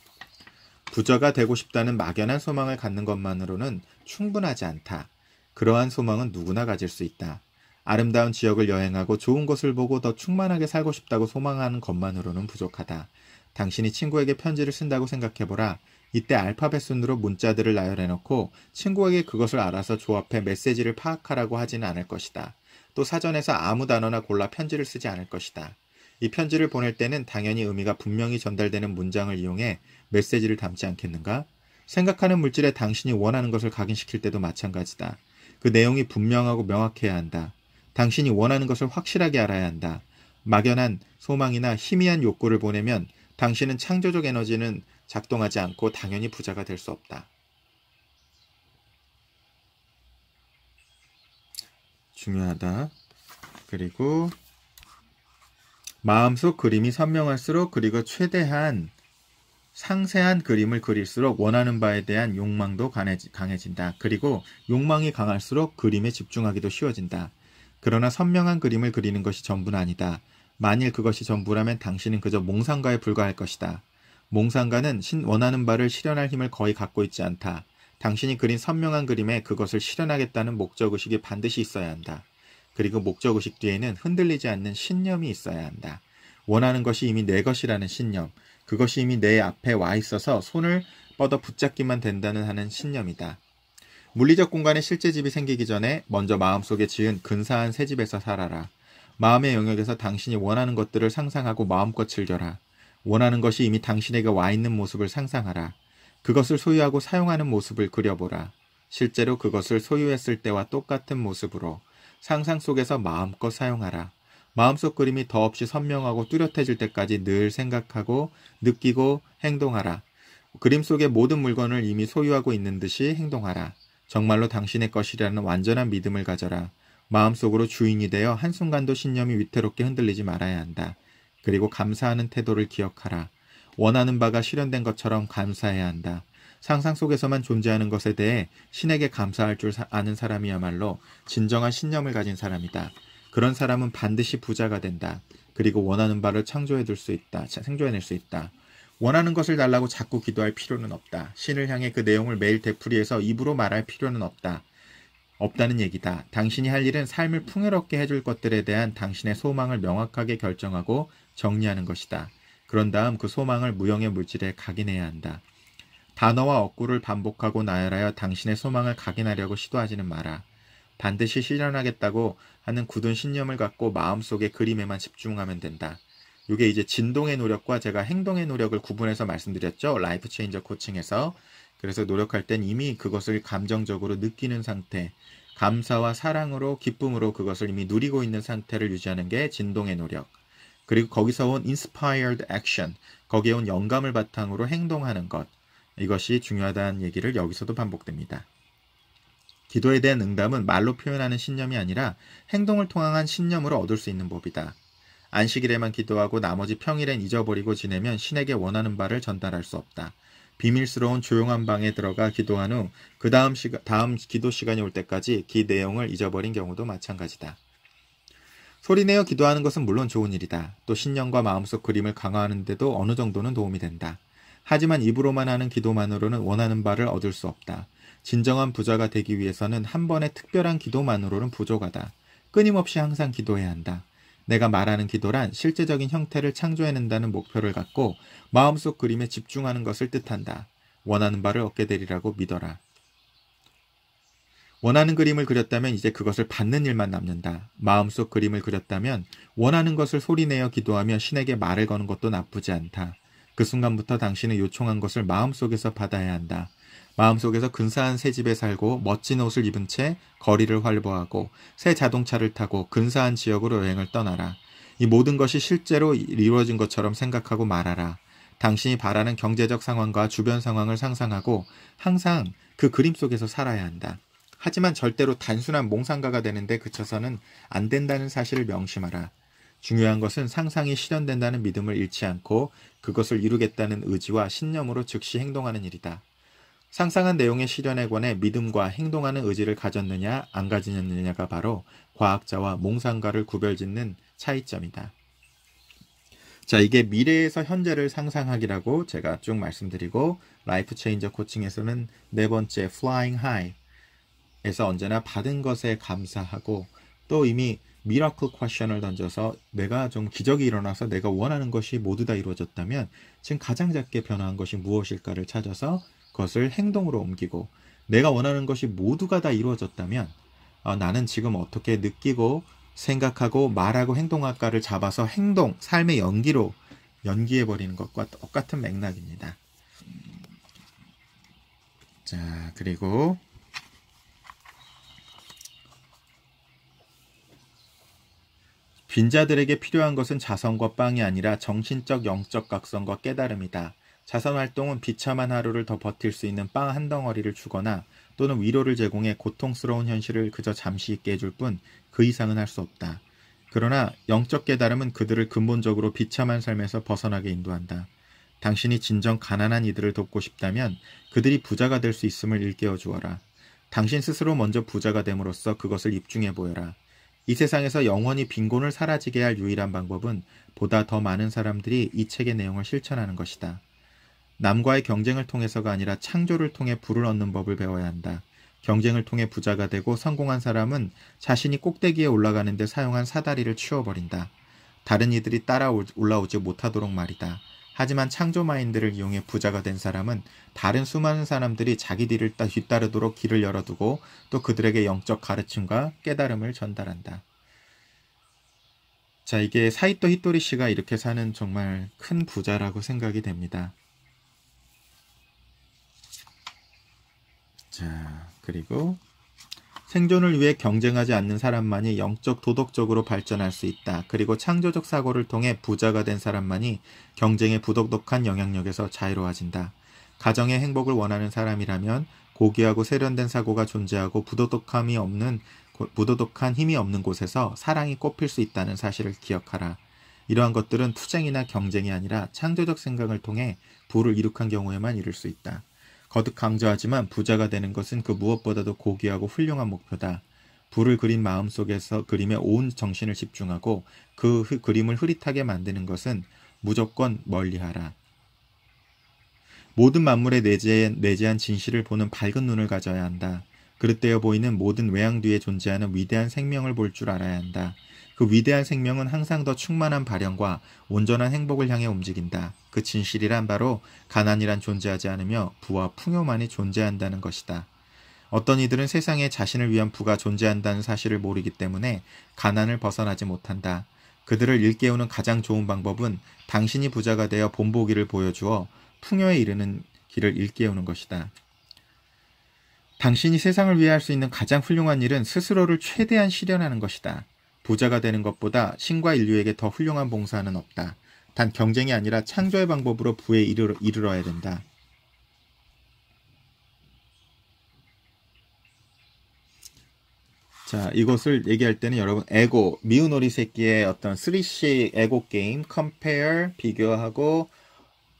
부자가 되고 싶다는 막연한 소망을 갖는 것만으로는 충분하지 않다. 그러한 소망은 누구나 가질 수 있다. 아름다운 지역을 여행하고 좋은 곳을 보고 더 충만하게 살고 싶다고 소망하는 것만으로는 부족하다. 당신이 친구에게 편지를 쓴다고 생각해보라. 이때 알파벳 순으로 문자들을 나열해놓고 친구에게 그것을 알아서 조합해 메시지를 파악하라고 하지는 않을 것이다. 또 사전에서 아무 단어나 골라 편지를 쓰지 않을 것이다. 이 편지를 보낼 때는 당연히 의미가 분명히 전달되는 문장을 이용해 메시지를 담지 않겠는가? 생각하는 물질에 당신이 원하는 것을 각인시킬 때도 마찬가지다. 그 내용이 분명하고 명확해야 한다. 당신이 원하는 것을 확실하게 알아야 한다. 막연한 소망이나 희미한 욕구를 보내면 당신은 창조적 에너지는 작동하지 않고 당연히 부자가 될 수 없다. 중요하다. 그리고 마음속 그림이 선명할수록 그리고 최대한 상세한 그림을 그릴수록 원하는 바에 대한 욕망도 강해진다. 그리고 욕망이 강할수록 그림에 집중하기도 쉬워진다. 그러나 선명한 그림을 그리는 것이 전부는 아니다. 만일 그것이 전부라면 당신은 그저 몽상가에 불과할 것이다. 몽상가는 신 원하는 바를 실현할 힘을 거의 갖고 있지 않다. 당신이 그린 선명한 그림에 그것을 실현하겠다는 목적의식이 반드시 있어야 한다. 그리고 목적의식 뒤에는 흔들리지 않는 신념이 있어야 한다. 원하는 것이 이미 내 것이라는 신념, 그것이 이미 내 앞에 와 있어서 손을 뻗어 붙잡기만 된다는 하는 신념이다. 물리적 공간에 실제 집이 생기기 전에 먼저 마음속에 지은 근사한 새 집에서 살아라. 마음의 영역에서 당신이 원하는 것들을 상상하고 마음껏 즐겨라. 원하는 것이 이미 당신에게 와 있는 모습을 상상하라. 그것을 소유하고 사용하는 모습을 그려보라. 실제로 그것을 소유했을 때와 똑같은 모습으로 상상 속에서 마음껏 사용하라. 마음속 그림이 더없이 선명하고 뚜렷해질 때까지 늘 생각하고 느끼고 행동하라. 그림 속의 모든 물건을 이미 소유하고 있는 듯이 행동하라. 정말로 당신의 것이라는 완전한 믿음을 가져라. 마음속으로 주인이 되어 한순간도 신념이 위태롭게 흔들리지 말아야 한다. 그리고 감사하는 태도를 기억하라. 원하는 바가 실현된 것처럼 감사해야 한다. 상상 속에서만 존재하는 것에 대해 신에게 감사할 줄 아는 사람이야말로 진정한 신념을 가진 사람이다. 그런 사람은 반드시 부자가 된다. 그리고 원하는 바를 창조해둘 수 있다. 생조해낼 수 있다. 원하는 것을 달라고 자꾸 기도할 필요는 없다. 신을 향해 그 내용을 매일 되풀이해서 입으로 말할 필요는 없다. 없다는 얘기다. 당신이 할 일은 삶을 풍요롭게 해줄 것들에 대한 당신의 소망을 명확하게 결정하고 정리하는 것이다. 그런 다음 그 소망을 무형의 물질에 각인해야 한다. 단어와 억구를 반복하고 나열하여 당신의 소망을 각인하려고 시도하지는 마라. 반드시 실현하겠다고 하는 굳은 신념을 갖고 마음속의 그림에만 집중하면 된다. 이게 이제 진동의 노력과 제가 행동의 노력을 구분해서 말씀드렸죠. 라이프 체인저 코칭에서. 그래서 노력할 땐 이미 그것을 감정적으로 느끼는 상태, 감사와 사랑으로, 기쁨으로 그것을 이미 누리고 있는 상태를 유지하는 게 진동의 노력. 그리고 거기서 온 inspired action, 거기에 온 영감을 바탕으로 행동하는 것. 이것이 중요하다는 얘기를 여기서도 반복됩니다. 기도에 대한 응답은 말로 표현하는 신념이 아니라 행동을 통한 신념으로 얻을 수 있는 법이다. 안식일에만 기도하고 나머지 평일엔 잊어버리고 지내면 신에게 원하는 바를 전달할 수 없다. 비밀스러운 조용한 방에 들어가 기도한 후그 다음 시가, 다음 기도 시간이 올 때까지 기 내용을 잊어버린 경우도 마찬가지다. 소리내어 기도하는 것은 물론 좋은 일이다. 또 신념과 마음속 그림을 강화하는데도 어느 정도는 도움이 된다. 하지만 입으로만 하는 기도만으로는 원하는 바를 얻을 수 없다. 진정한 부자가 되기 위해서는 한 번의 특별한 기도만으로는 부족하다. 끊임없이 항상 기도해야 한다. 내가 말하는 기도란 실제적인 형태를 창조해낸다는 목표를 갖고 마음속 그림에 집중하는 것을 뜻한다. 원하는 바를 얻게 되리라고 믿어라. 원하는 그림을 그렸다면 이제 그것을 받는 일만 남는다. 마음속 그림을 그렸다면 원하는 것을 소리내어 기도하며 신에게 말을 거는 것도 나쁘지 않다. 그 순간부터 당신의 요청한 것을 마음속에서 받아야 한다. 마음속에서 근사한 새 집에 살고 멋진 옷을 입은 채 거리를 활보하고 새 자동차를 타고 근사한 지역으로 여행을 떠나라. 이 모든 것이 실제로 이루어진 것처럼 생각하고 말아라 당신이 바라는 경제적 상황과 주변 상황을 상상하고 항상 그 그림 속에서 살아야 한다. 하지만 절대로 단순한 몽상가가 되는데 그쳐서는 안 된다는 사실을 명심하라. 중요한 것은 상상이 실현된다는 믿음을 잃지 않고 그것을 이루겠다는 의지와 신념으로 즉시 행동하는 일이다. 상상한 내용의 실현에 관해 믿음과 행동하는 의지를 가졌느냐 안가졌느냐가 바로 과학자와 몽상가를 구별짓는 차이점이다. 자, 이게 미래에서 현재를 상상하기라고 제가 쭉 말씀드리고 라이프 체인저 코칭에서는 네 번째 f l 잉하이에서 언제나 받은 것에 감사하고 또 이미 미라클 퀘션을 던져서 내가 좀 기적이 일어나서 내가 원하는 것이 모두 다 이루어졌다면 지금 가장 작게 변화한 것이 무엇일까를 찾아서 그것을 행동으로 옮기고 내가 원하는 것이 모두가 다 이루어졌다면 어, 나는 지금 어떻게 느끼고 생각하고 말하고 행동학과를 잡아서 행동, 삶의 연기로 연기해 버리는 것과 똑같은 맥락입니다. 자, 그리고 빈자들에게 필요한 것은 자성과 빵이 아니라 정신적 영적 각성과 깨달음이다. 자선 활동은 비참한 하루를 더 버틸 수 있는 빵 한 덩어리를 주거나 또는 위로를 제공해 고통스러운 현실을 그저 잠시 있게 해줄 뿐 그 이상은 할 수 없다. 그러나 영적 깨달음은 그들을 근본적으로 비참한 삶에서 벗어나게 인도한다. 당신이 진정 가난한 이들을 돕고 싶다면 그들이 부자가 될 수 있음을 일깨워 주어라. 당신 스스로 먼저 부자가 됨으로써 그것을 입증해 보여라. 이 세상에서 영원히 빈곤을 사라지게 할 유일한 방법은 보다 더 많은 사람들이 이 책의 내용을 실천하는 것이다. 남과의 경쟁을 통해서가 아니라 창조를 통해 부를 얻는 법을 배워야 한다. 경쟁을 통해 부자가 되고 성공한 사람은 자신이 꼭대기에 올라가는데 사용한 사다리를 치워버린다. 다른 이들이 따라 올라오지 못하도록 말이다. 하지만 창조 마인드를 이용해 부자가 된 사람은 다른 수많은 사람들이 자기 뒤를 뒤따르도록 길을 열어두고 또 그들에게 영적 가르침과 깨달음을 전달한다. 자, 이게 사이토 히토리 씨가 이렇게 사는 정말 큰 부자라고 생각이 됩니다. 자, 그리고 생존을 위해 경쟁하지 않는 사람만이 영적 도덕적으로 발전할 수 있다. 그리고 창조적 사고를 통해 부자가 된 사람만이 경쟁의 부덕덕한 영향력에서 자유로워진다. 가정의 행복을 원하는 사람이라면 고귀하고 세련된 사고가 존재하고 부도덕함이 없는 부도덕한 힘이 없는 곳에서 사랑이 꽃 필 수 있다는 사실을 기억하라. 이러한 것들은 투쟁이나 경쟁이 아니라 창조적 생각을 통해 부를 이룩한 경우에만 이룰 수 있다. 거듭 강조하지만 부자가 되는 것은 그 무엇보다도 고귀하고 훌륭한 목표다. 불을 그린 마음 속에서 그림에 온 정신을 집중하고 그 흐, 그림을 흐릿하게 만드는 것은 무조건 멀리하라. 모든 만물의 내재, 내재한 진실을 보는 밝은 눈을 가져야 한다. 그릇되어 보이는 모든 외양 뒤에 존재하는 위대한 생명을 볼 줄 알아야 한다. 그 위대한 생명은 항상 더 충만한 발현과 온전한 행복을 향해 움직인다. 그 진실이란 바로 가난이란 존재하지 않으며 부와 풍요만이 존재한다는 것이다. 어떤 이들은 세상에 자신을 위한 부가 존재한다는 사실을 모르기 때문에 가난을 벗어나지 못한다. 그들을 일깨우는 가장 좋은 방법은 당신이 부자가 되어 본보기를 보여주어 풍요에 이르는 길을 일깨우는 것이다. 당신이 세상을 위해 할 수 있는 가장 훌륭한 일은 스스로를 최대한 실현하는 것이다. 부자가 되는 것보다 신과 인류에게 더 훌륭한 봉사는 없다. 단 경쟁이 아니라 창조의 방법으로 부에 이르러, 이르러야 된다. 자, 이것을 얘기할 때는 여러분 에고, 미운 오리 새끼의 어떤 3C 에고 게임, compare, 비교하고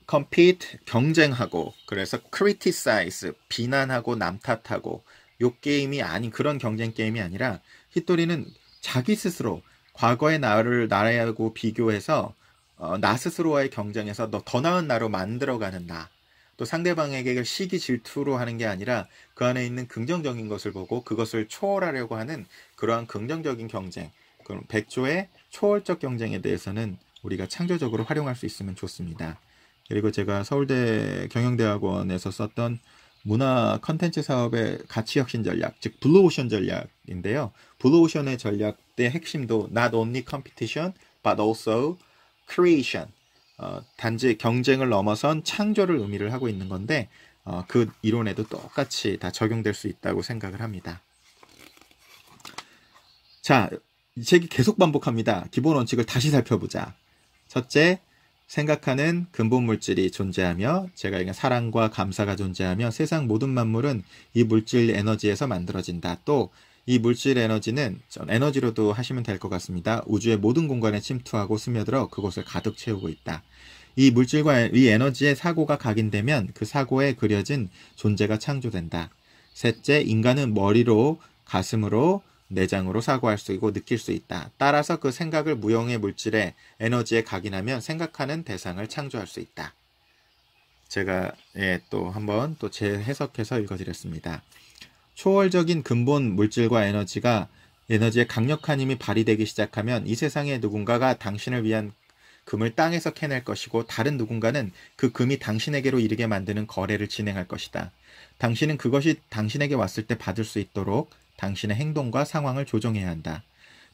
compete, 경쟁하고 그래서 criticize, 비난하고 남탓하고 요 게임이 아닌 그런 경쟁 게임이 아니라 히토리는 자기 스스로 과거의 나를 나라하고 비교해서 어, 나 스스로와의 경쟁에서 더 나은 나로 만들어가는 나. 또 상대방에게 시기 질투로 하는 게 아니라 그 안에 있는 긍정적인 것을 보고 그것을 초월하려고 하는 그러한 긍정적인 경쟁, 그럼 백조의 초월적 경쟁에 대해서는 우리가 창조적으로 활용할 수 있으면 좋습니다. 그리고 제가 서울대 경영대학원에서 썼던 문화 컨텐츠 사업의 가치 혁신 전략, 즉 블루오션 전략인데요. 블루오션의 전략 때 핵심도 not only competition but also creation. 어, 단지 경쟁을 넘어선 창조를 의미를 하고 있는 건데 어, 그 이론에도 똑같이 다 적용될 수 있다고 생각을 합니다. 자, 이 책이 계속 반복합니다. 기본 원칙을 다시 살펴보자. 첫째, 생각하는 근본 물질이 존재하며 제가 얘기한 사랑과 감사가 존재하며 세상 모든 만물은 이 물질 에너지에서 만들어진다. 또 이 물질 에너지는 에너지로도 하시면 될 것 같습니다. 우주의 모든 공간에 침투하고 스며들어 그곳을 가득 채우고 있다. 이 물질과 이 에너지의 사고가 각인되면 그 사고에 그려진 존재가 창조된다. 셋째, 인간은 머리로, 가슴으로, 내장으로 사고할 수 있고 느낄 수 있다. 따라서 그 생각을 무형의 물질에 에너지에 각인하면 생각하는 대상을 창조할 수 있다. 제가 예, 또 한번 또 재해석해서 읽어드렸습니다. 초월적인 근본 물질과 에너지가 에너지의 강력한 힘이 발휘되기 시작하면 이 세상에 누군가가 당신을 위한 금을 땅에서 캐낼 것이고 다른 누군가는 그 금이 당신에게로 이르게 만드는 거래를 진행할 것이다. 당신은 그것이 당신에게 왔을 때 받을 수 있도록 당신의 행동과 상황을 조정해야 한다.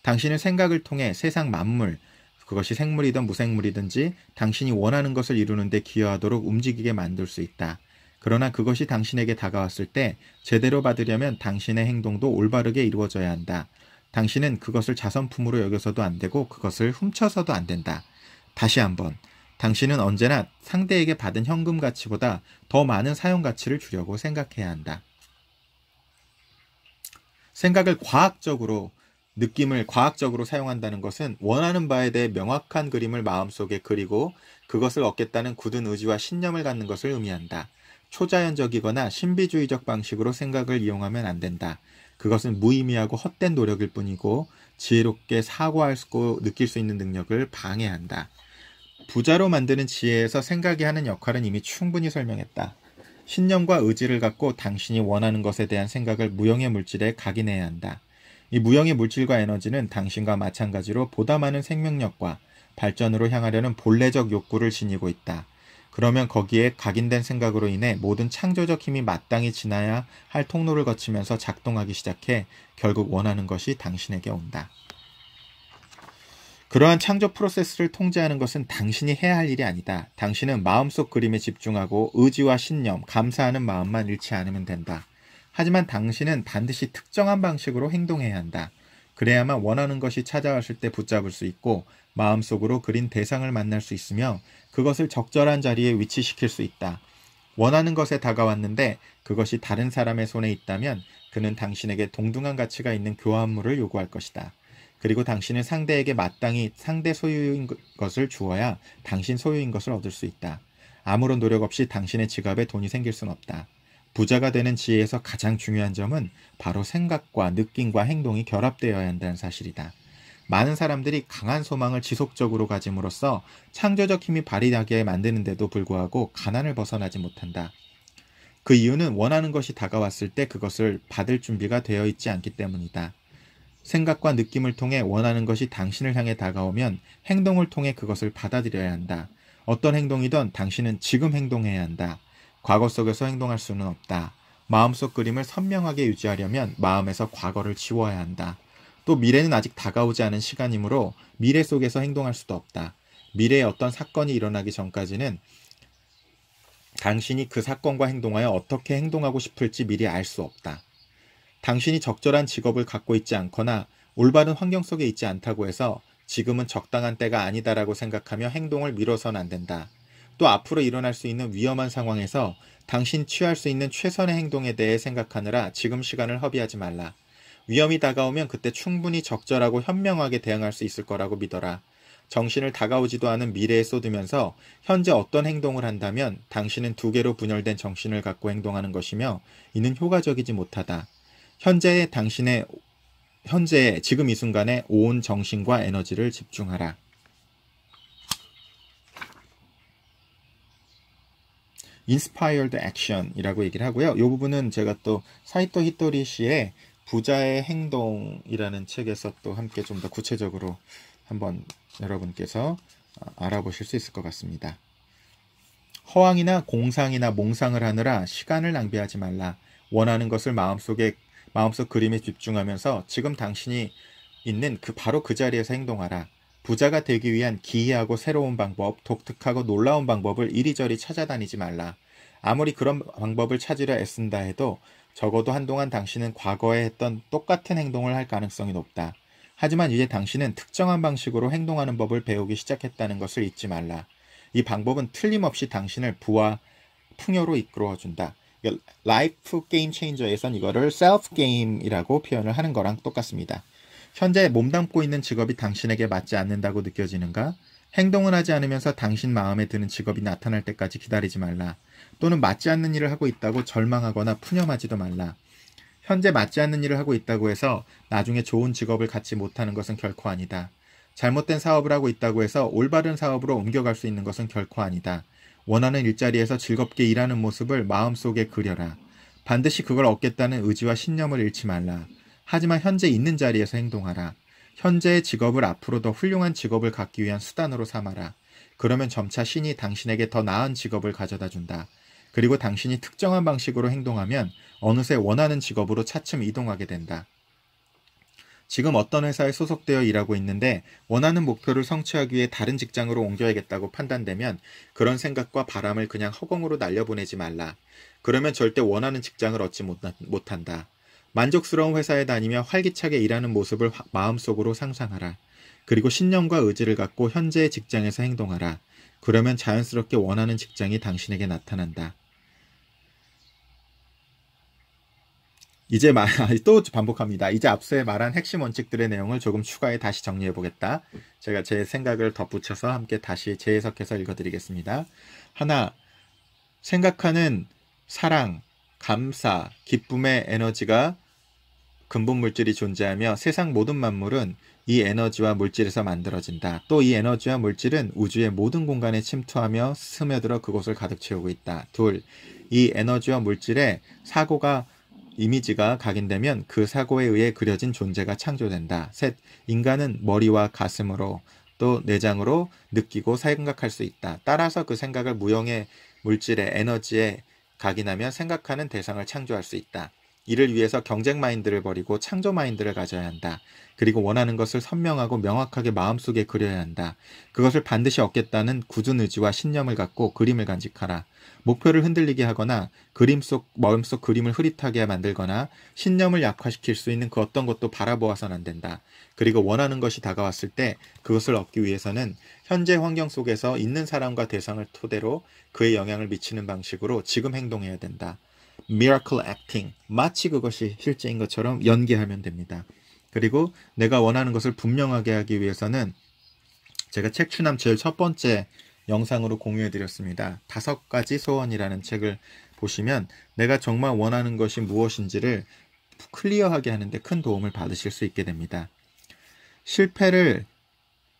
당신의 생각을 통해 세상 만물, 그것이 생물이든 무생물이든지 당신이 원하는 것을 이루는데 기여하도록 움직이게 만들 수 있다. 그러나 그것이 당신에게 다가왔을 때 제대로 받으려면 당신의 행동도 올바르게 이루어져야 한다. 당신은 그것을 자선품으로 여겨서도 안 되고 그것을 훔쳐서도 안 된다. 다시 한번. 당신은 언제나 상대에게 받은 현금 가치보다 더 많은 사용 가치를 주려고 생각해야 한다. 생각을 과학적으로 느낌을 과학적으로 사용한다는 것은 원하는 바에 대해 명확한 그림을 마음속에 그리고 그것을 얻겠다는 굳은 의지와 신념을 갖는 것을 의미한다. 초자연적이거나 신비주의적 방식으로 생각을 이용하면 안 된다. 그것은 무의미하고 헛된 노력일 뿐이고 지혜롭게 사고할수있고 느낄 수 있는 능력을 방해한다. 부자로 만드는 지혜에서 생각이 하는 역할은 이미 충분히 설명했다. 신념과 의지를 갖고 당신이 원하는 것에 대한 생각을 무형의 물질에 각인해야 한다. 이 무형의 물질과 에너지는 당신과 마찬가지로 보다 많은 생명력과 발전으로 향하려는 본래적 욕구를 지니고 있다. 그러면 거기에 각인된 생각으로 인해 모든 창조적 힘이 마땅히 지나야 할 통로를 거치면서 작동하기 시작해 결국 원하는 것이 당신에게 온다. 그러한 창조 프로세스를 통제하는 것은 당신이 해야 할 일이 아니다. 당신은 마음속 그림에 집중하고 의지와 신념, 감사하는 마음만 잃지 않으면 된다. 하지만 당신은 반드시 특정한 방식으로 행동해야 한다. 그래야만 원하는 것이 찾아왔을 때 붙잡을 수 있고 마음속으로 그린 대상을 만날 수 있으며 그것을 적절한 자리에 위치시킬 수 있다. 원하는 것에 다가왔는데 그것이 다른 사람의 손에 있다면 그는 당신에게 동등한 가치가 있는 교환물을 요구할 것이다. 그리고 당신은 상대에게 마땅히 상대 소유인 것을 주어야 당신 소유인 것을 얻을 수 있다. 아무런 노력 없이 당신의 지갑에 돈이 생길 수는 없다. 부자가 되는 지혜에서 가장 중요한 점은 바로 생각과 느낌과 행동이 결합되어야 한다는 사실이다. 많은 사람들이 강한 소망을 지속적으로 가짐으로써 창조적 힘이 발휘하게 만드는데도 불구하고 가난을 벗어나지 못한다. 그 이유는 원하는 것이 다가왔을 때 그것을 받을 준비가 되어 있지 않기 때문이다. 생각과 느낌을 통해 원하는 것이 당신을 향해 다가오면 행동을 통해 그것을 받아들여야 한다. 어떤 행동이든 당신은 지금 행동해야 한다. 과거 속에서 행동할 수는 없다. 마음속 그림을 선명하게 유지하려면 마음에서 과거를 지워야 한다. 또 미래는 아직 다가오지 않은 시간이므로 미래 속에서 행동할 수도 없다. 미래에 어떤 사건이 일어나기 전까지는 당신이 그 사건과 행동하여 어떻게 행동하고 싶을지 미리 알 수 없다. 당신이 적절한 직업을 갖고 있지 않거나 올바른 환경 속에 있지 않다고 해서 지금은 적당한 때가 아니다라고 생각하며 행동을 미뤄선 안 된다. 또 앞으로 일어날 수 있는 위험한 상황에서 당신 취할 수 있는 최선의 행동에 대해 생각하느라 지금 시간을 허비하지 말라. 위험이 다가오면 그때 충분히 적절하고 현명하게 대응할 수 있을 거라고 믿어라. 정신을 다가오지도 않은 미래에 쏟으면서 현재 어떤 행동을 한다면 당신은 두 개로 분열된 정신을 갖고 행동하는 것이며 이는 효과적이지 못하다. 현재의 당신의 현재 지금 이 순간에 온 정신과 에너지를 집중하라. 인스파이 i 드액션이라고 얘기를 하고요. 이 부분은 제가 또 사이토 히토리 씨의 부자의 행동이라는 책에서 또 함께 좀 더 구체적으로 한번 여러분께서 어, 알아보실 수 있을 것 같습니다. 허황이나 공상이나 몽상을 하느라 시간을 낭비하지 말라. 원하는 것을 마음속에 마음속 그림에 집중하면서 지금 당신이 있는 그 바로 그 자리에서 행동하라. 부자가 되기 위한 기이하고 새로운 방법, 독특하고 놀라운 방법을 이리저리 찾아다니지 말라. 아무리 그런 방법을 찾으려 애쓴다 해도 적어도 한동안 당신은 과거에 했던 똑같은 행동을 할 가능성이 높다. 하지만 이제 당신은 특정한 방식으로 행동하는 법을 배우기 시작했다는 것을 잊지 말라. 이 방법은 틀림없이 당신을 부와 풍요로 이끌어준다. 그러니까 라이프 게임 체인저에선 이거를 셀프 게임이라고 표현을 하는 거랑 똑같습니다. 현재 몸담고 있는 직업이 당신에게 맞지 않는다고 느껴지는가? 행동을 하지 않으면서 당신 마음에 드는 직업이 나타날 때까지 기다리지 말라. 또는 맞지 않는 일을 하고 있다고 절망하거나 푸념하지도 말라. 현재 맞지 않는 일을 하고 있다고 해서 나중에 좋은 직업을 갖지 못하는 것은 결코 아니다. 잘못된 사업을 하고 있다고 해서 올바른 사업으로 옮겨갈 수 있는 것은 결코 아니다. 원하는 일자리에서 즐겁게 일하는 모습을 마음속에 그려라. 반드시 그걸 얻겠다는 의지와 신념을 잃지 말라. 하지만 현재 있는 자리에서 행동하라. 현재의 직업을 앞으로 더 훌륭한 직업을 갖기 위한 수단으로 삼아라. 그러면 점차 신이 당신에게 더 나은 직업을 가져다 준다. 그리고 당신이 특정한 방식으로 행동하면 어느새 원하는 직업으로 차츰 이동하게 된다. 지금 어떤 회사에 소속되어 일하고 있는데 원하는 목표를 성취하기 위해 다른 직장으로 옮겨야겠다고 판단되면 그런 생각과 바람을 그냥 허공으로 날려보내지 말라. 그러면 절대 원하는 직장을 얻지 못한다. 만족스러운 회사에 다니며 활기차게 일하는 모습을 마음속으로 상상하라. 그리고 신념과 의지를 갖고 현재의 직장에서 행동하라. 그러면 자연스럽게 원하는 직장이 당신에게 나타난다. 이제 말, 또 반복합니다. 이제 앞서 말한 핵심 원칙들의 내용을 조금 추가해 다시 정리해 보겠다. 제가 제 생각을 덧붙여서 함께 다시 재해석해서 읽어드리겠습니다. 하나, 생각하는 사랑, 감사, 기쁨의 에너지가 근본 물질이 존재하며 세상 모든 만물은 이 에너지와 물질에서 만들어진다. 또 이 에너지와 물질은 우주의 모든 공간에 침투하며 스며들어 그곳을 가득 채우고 있다. 둘, 이 에너지와 물질의 사고가 이미지가 각인되면 그 사고에 의해 그려진 존재가 창조된다. 셋, 인간은 머리와 가슴으로 또 내장으로 느끼고 생각할 수 있다. 따라서 그 생각을 무형의 물질의 에너지에 각인하며 생각하는 대상을 창조할 수 있다. 이를 위해서 경쟁 마인드를 버리고 창조 마인드를 가져야 한다. 그리고 원하는 것을 선명하고 명확하게 마음속에 그려야 한다. 그것을 반드시 얻겠다는 굳은 의지와 신념을 갖고 그림을 간직하라. 목표를 흔들리게 하거나 그림 속 마음속 그림을 흐릿하게 만들거나 신념을 약화시킬 수 있는 그 어떤 것도 바라보아서는 안 된다. 그리고 원하는 것이 다가왔을 때 그것을 얻기 위해서는 현재 환경 속에서 있는 사람과 대상을 토대로 그의 영향을 미치는 방식으로 지금 행동해야 된다. miracle acting 마치 그것이 실제인 것처럼 연기하면 됩니다. 그리고 내가 원하는 것을 분명하게 하기 위해서는 제가 책추남 제일 첫 번째 영상으로 공유해 드렸습니다. 다섯 가지 소원이라는 책을 보시면 내가 정말 원하는 것이 무엇인지를 클리어하게 하는데 큰 도움을 받으실 수 있게 됩니다. 실패를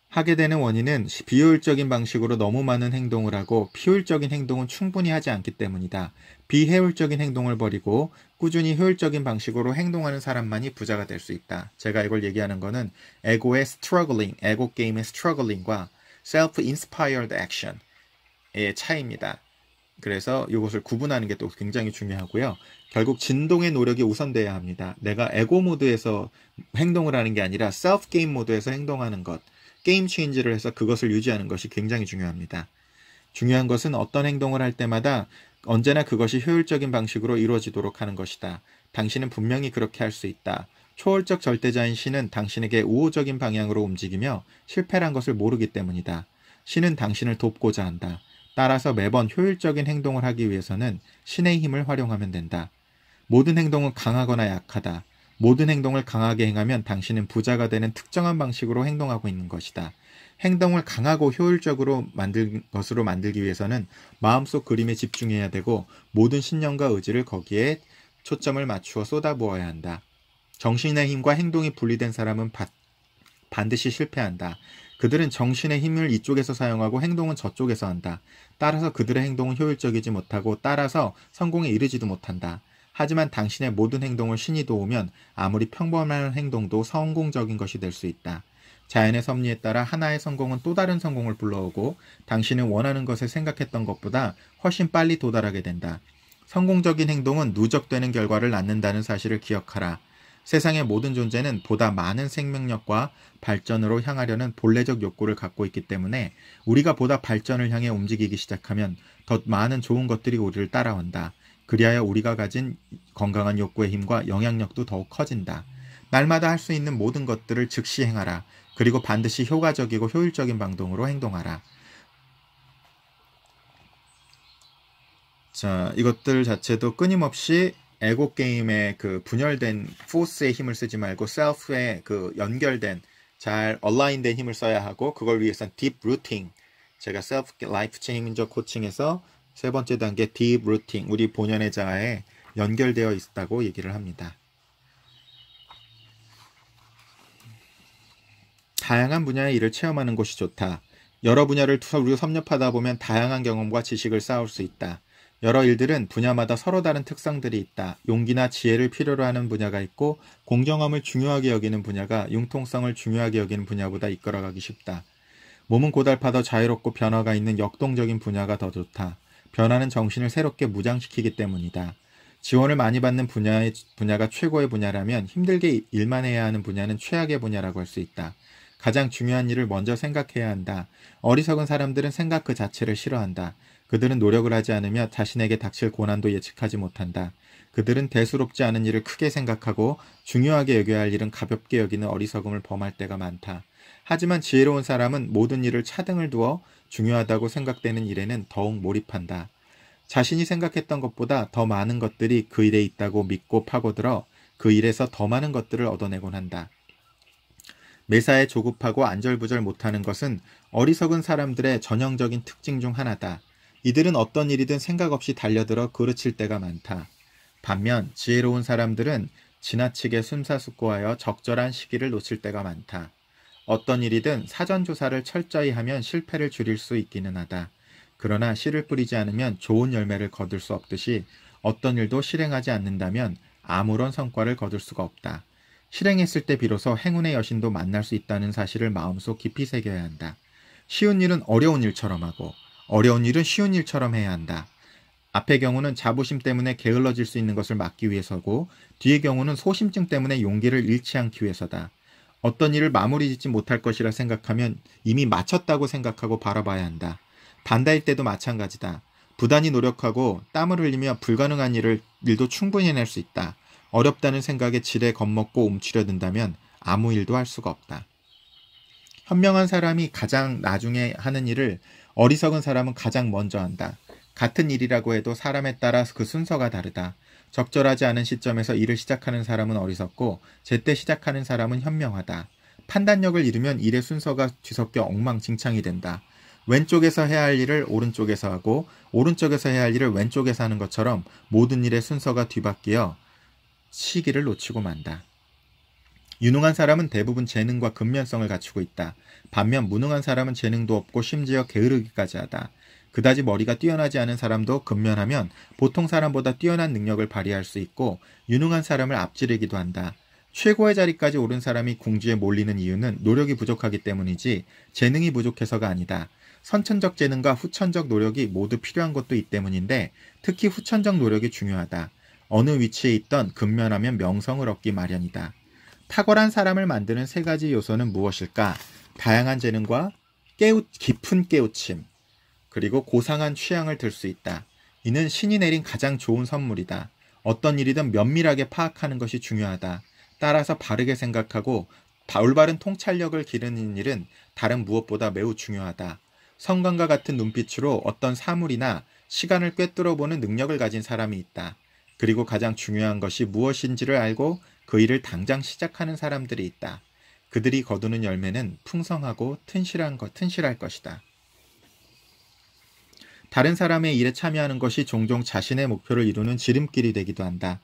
하게 되는 원인은 비효율적인 방식으로 너무 많은 행동을 하고 비효율적인 행동은 충분히 하지 않기 때문이다. 비효율적인 행동을 버리고 꾸준히 효율적인 방식으로 행동하는 사람만이 부자가 될 수 있다. 제가 이걸 얘기하는 거는 에고의 스트러글링, 에고 게임의 스트러글링과 self-inspired action의 차이입니다. 그래서 이것을 구분하는 게 또 굉장히 중요하고요. 결국 진동의 노력이 우선돼야 합니다. 내가 에고 모드에서 행동을 하는 게 아니라 self 게임 모드에서 행동하는 것, 게임 체인지를 해서 그것을 유지하는 것이 굉장히 중요합니다. 중요한 것은 어떤 행동을 할 때마다 언제나 그것이 효율적인 방식으로 이루어지도록 하는 것이다. 당신은 분명히 그렇게 할 수 있다. 초월적 절대자인 신은 당신에게 우호적인 방향으로 움직이며 실패란 것을 모르기 때문이다. 신은 당신을 돕고자 한다. 따라서 매번 효율적인 행동을 하기 위해서는 신의 힘을 활용하면 된다. 모든 행동은 강하거나 약하다. 모든 행동을 강하게 행하면 당신은 부자가 되는 특정한 방식으로 행동하고 있는 것이다. 행동을 강하고 효율적으로 만들 것으로 만들기 위해서는 마음속 그림에 집중해야 되고 모든 신념과 의지를 거기에 초점을 맞추어 쏟아부어야 한다. 정신의 힘과 행동이 분리된 사람은 바, 반드시 실패한다. 그들은 정신의 힘을 이쪽에서 사용하고 행동은 저쪽에서 한다. 따라서 그들의 행동은 효율적이지 못하고 따라서 성공에 이르지도 못한다. 하지만 당신의 모든 행동을 신이 도우면 아무리 평범한 행동도 성공적인 것이 될 수 있다. 자연의 섭리에 따라 하나의 성공은 또 다른 성공을 불러오고 당신은 원하는 것을 생각했던 것보다 훨씬 빨리 도달하게 된다. 성공적인 행동은 누적되는 결과를 낳는다는 사실을 기억하라. 세상의 모든 존재는 보다 많은 생명력과 발전으로 향하려는 본래적 욕구를 갖고 있기 때문에 우리가 보다 발전을 향해 움직이기 시작하면 더 많은 좋은 것들이 우리를 따라온다. 그리하여 우리가 가진 건강한 욕구의 힘과 영향력도 더욱 커진다. 날마다 할 수 있는 모든 것들을 즉시 행하라. 그리고 반드시 효과적이고 효율적인 방동으로 행동하라. 자, 이것들 자체도 끊임없이 에고 게임의 그 분열된 포스의 힘을 쓰지 말고 셀프의 그 연결된 잘 얼라인된 힘을 써야 하고 그걸 위해선 딥 루팅 제가 셀프 라이프 체인저 코칭에서 세 번째 단계 딥 루팅 우리 본연의 자아에 연결되어 있다고 얘기를 합니다. 다양한 분야의 일을 체험하는 것이 좋다. 여러 분야를 두루 섭렵하다 보면 다양한 경험과 지식을 쌓을 수 있다. 여러 일들은 분야마다 서로 다른 특성들이 있다. 용기나 지혜를 필요로 하는 분야가 있고 공정함을 중요하게 여기는 분야가 융통성을 중요하게 여기는 분야보다 이끌어가기 쉽다. 몸은 고달파도 자유롭고 변화가 있는 역동적인 분야가 더 좋다. 변화는 정신을 새롭게 무장시키기 때문이다. 지원을 많이 받는 분야의, 분야가 최고의 분야라면 힘들게 일만 해야 하는 분야는 최악의 분야라고 할 수 있다. 가장 중요한 일을 먼저 생각해야 한다. 어리석은 사람들은 생각 그 자체를 싫어한다. 그들은 노력을 하지 않으며 자신에게 닥칠 고난도 예측하지 못한다. 그들은 대수롭지 않은 일을 크게 생각하고 중요하게 여겨야 할 일은 가볍게 여기는 어리석음을 범할 때가 많다. 하지만 지혜로운 사람은 모든 일을 차등을 두어 중요하다고 생각되는 일에는 더욱 몰입한다. 자신이 생각했던 것보다 더 많은 것들이 그 일에 있다고 믿고 파고들어 그 일에서 더 많은 것들을 얻어내곤 한다. 매사에 조급하고 안절부절 못하는 것은 어리석은 사람들의 전형적인 특징 중 하나다. 이들은 어떤 일이든 생각 없이 달려들어 그르칠 때가 많다. 반면 지혜로운 사람들은 지나치게 순사숙고하여 적절한 시기를 놓칠 때가 많다. 어떤 일이든 사전 조사를 철저히 하면 실패를 줄일 수 있기는 하다. 그러나 씨를 뿌리지 않으면 좋은 열매를 거둘 수 없듯이 어떤 일도 실행하지 않는다면 아무런 성과를 거둘 수가 없다. 실행했을 때 비로소 행운의 여신도 만날 수 있다는 사실을 마음속 깊이 새겨야 한다. 쉬운 일은 어려운 일처럼 하고 어려운 일은 쉬운 일처럼 해야 한다. 앞의 경우는 자부심 때문에 게을러질 수 있는 것을 막기 위해서고 뒤의 경우는 소심증 때문에 용기를 잃지 않기 위해서다. 어떤 일을 마무리 짓지 못할 것이라 생각하면 이미 마쳤다고 생각하고 바라봐야 한다. 반다일 때도 마찬가지다. 부단히 노력하고 땀을 흘리며 불가능한 일을 일도 충분히 해낼 수 있다. 어렵다는 생각에 지레 겁먹고 움츠려든다면 아무 일도 할 수가 없다. 현명한 사람이 가장 나중에 하는 일을 어리석은 사람은 가장 먼저 한다. 같은 일이라고 해도 사람에 따라 그 순서가 다르다. 적절하지 않은 시점에서 일을 시작하는 사람은 어리석고 제때 시작하는 사람은 현명하다. 판단력을 잃으면 일의 순서가 뒤섞여 엉망진창이 된다. 왼쪽에서 해야 할 일을 오른쪽에서 하고 오른쪽에서 해야 할 일을 왼쪽에서 하는 것처럼 모든 일의 순서가 뒤바뀌어 시기를 놓치고 만다. 유능한 사람은 대부분 재능과 근면성을 갖추고 있다. 반면 무능한 사람은 재능도 없고 심지어 게으르기까지 하다. 그다지 머리가 뛰어나지 않은 사람도 근면하면 보통 사람보다 뛰어난 능력을 발휘할 수 있고 유능한 사람을 앞지르기도 한다. 최고의 자리까지 오른 사람이 궁지에 몰리는 이유는 노력이 부족하기 때문이지 재능이 부족해서가 아니다. 선천적 재능과 후천적 노력이 모두 필요한 것도 이 때문인데 특히 후천적 노력이 중요하다. 어느 위치에 있던 근면하면 명성을 얻기 마련이다. 탁월한 사람을 만드는 세 가지 요소는 무엇일까? 다양한 재능과 깨우, 깊은 깨우침, 그리고 고상한 취향을 들 수 있다. 이는 신이 내린 가장 좋은 선물이다. 어떤 일이든 면밀하게 파악하는 것이 중요하다. 따라서 바르게 생각하고 올바른 통찰력을 기르는 일은 다른 무엇보다 매우 중요하다. 성관과 같은 눈빛으로 어떤 사물이나 시간을 꿰뚫어 보는 능력을 가진 사람이 있다. 그리고 가장 중요한 것이 무엇인지를 알고 그 일을 당장 시작하는 사람들이 있다. 그들이 거두는 열매는 풍성하고 튼실한 것, 튼실할 것이다. 다른 사람의 일에 참여하는 것이 종종 자신의 목표를 이루는 지름길이 되기도 한다.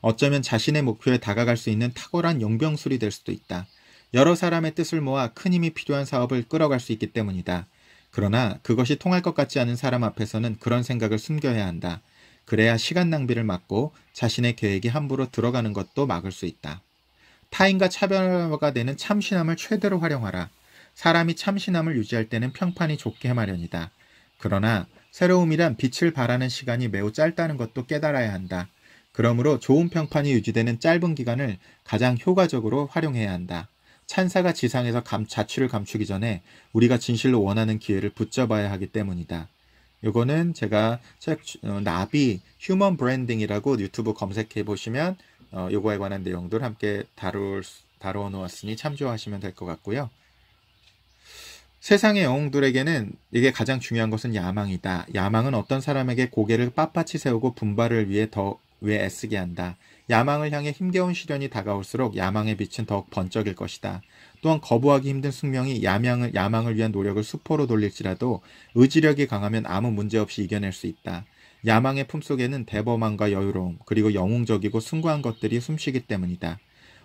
어쩌면 자신의 목표에 다가갈 수 있는 탁월한 용병술이 될 수도 있다. 여러 사람의 뜻을 모아 큰 힘이 필요한 사업을 끌어갈 수 있기 때문이다. 그러나 그것이 통할 것 같지 않은 사람 앞에서는 그런 생각을 숨겨야 한다. 그래야 시간 낭비를 막고 자신의 계획이 함부로 들어가는 것도 막을 수 있다. 타인과 차별화가 되는 참신함을 최대로 활용하라. 사람이 참신함을 유지할 때는 평판이 좋게 마련이다. 그러나 새로움이란 빛을 발하는 시간이 매우 짧다는 것도 깨달아야 한다. 그러므로 좋은 평판이 유지되는 짧은 기간을 가장 효과적으로 활용해야 한다. 찬사가 지상에서 감, 자취를 감추기 전에 우리가 진실로 원하는 기회를 붙잡아야 하기 때문이다. 이거는 제가 책, 어, 나비 휴먼 브랜딩이라고 유튜브 검색해 보시면 어, 요거에 관한 내용들 함께 다룰, 다뤄 놓았으니 참조하시면 될 것 같고요. 세상의 영웅들에게는 이게 가장 중요한 것은 야망이다. 야망은 어떤 사람에게 고개를 빳빳이 세우고 분발을 위해 더 왜 애쓰게 한다. 야망을 향해 힘겨운 시련이 다가올수록 야망의 빛은 더욱 번쩍일 것이다. 또한 거부하기 힘든 숙명이 야망을, 야망을 위한 노력을 수포로 돌릴지라도 의지력이 강하면 아무 문제 없이 이겨낼 수 있다. 야망의 품속에는 대범함과 여유로움, 그리고 영웅적이고 숭고한 것들이 숨쉬기 때문이다.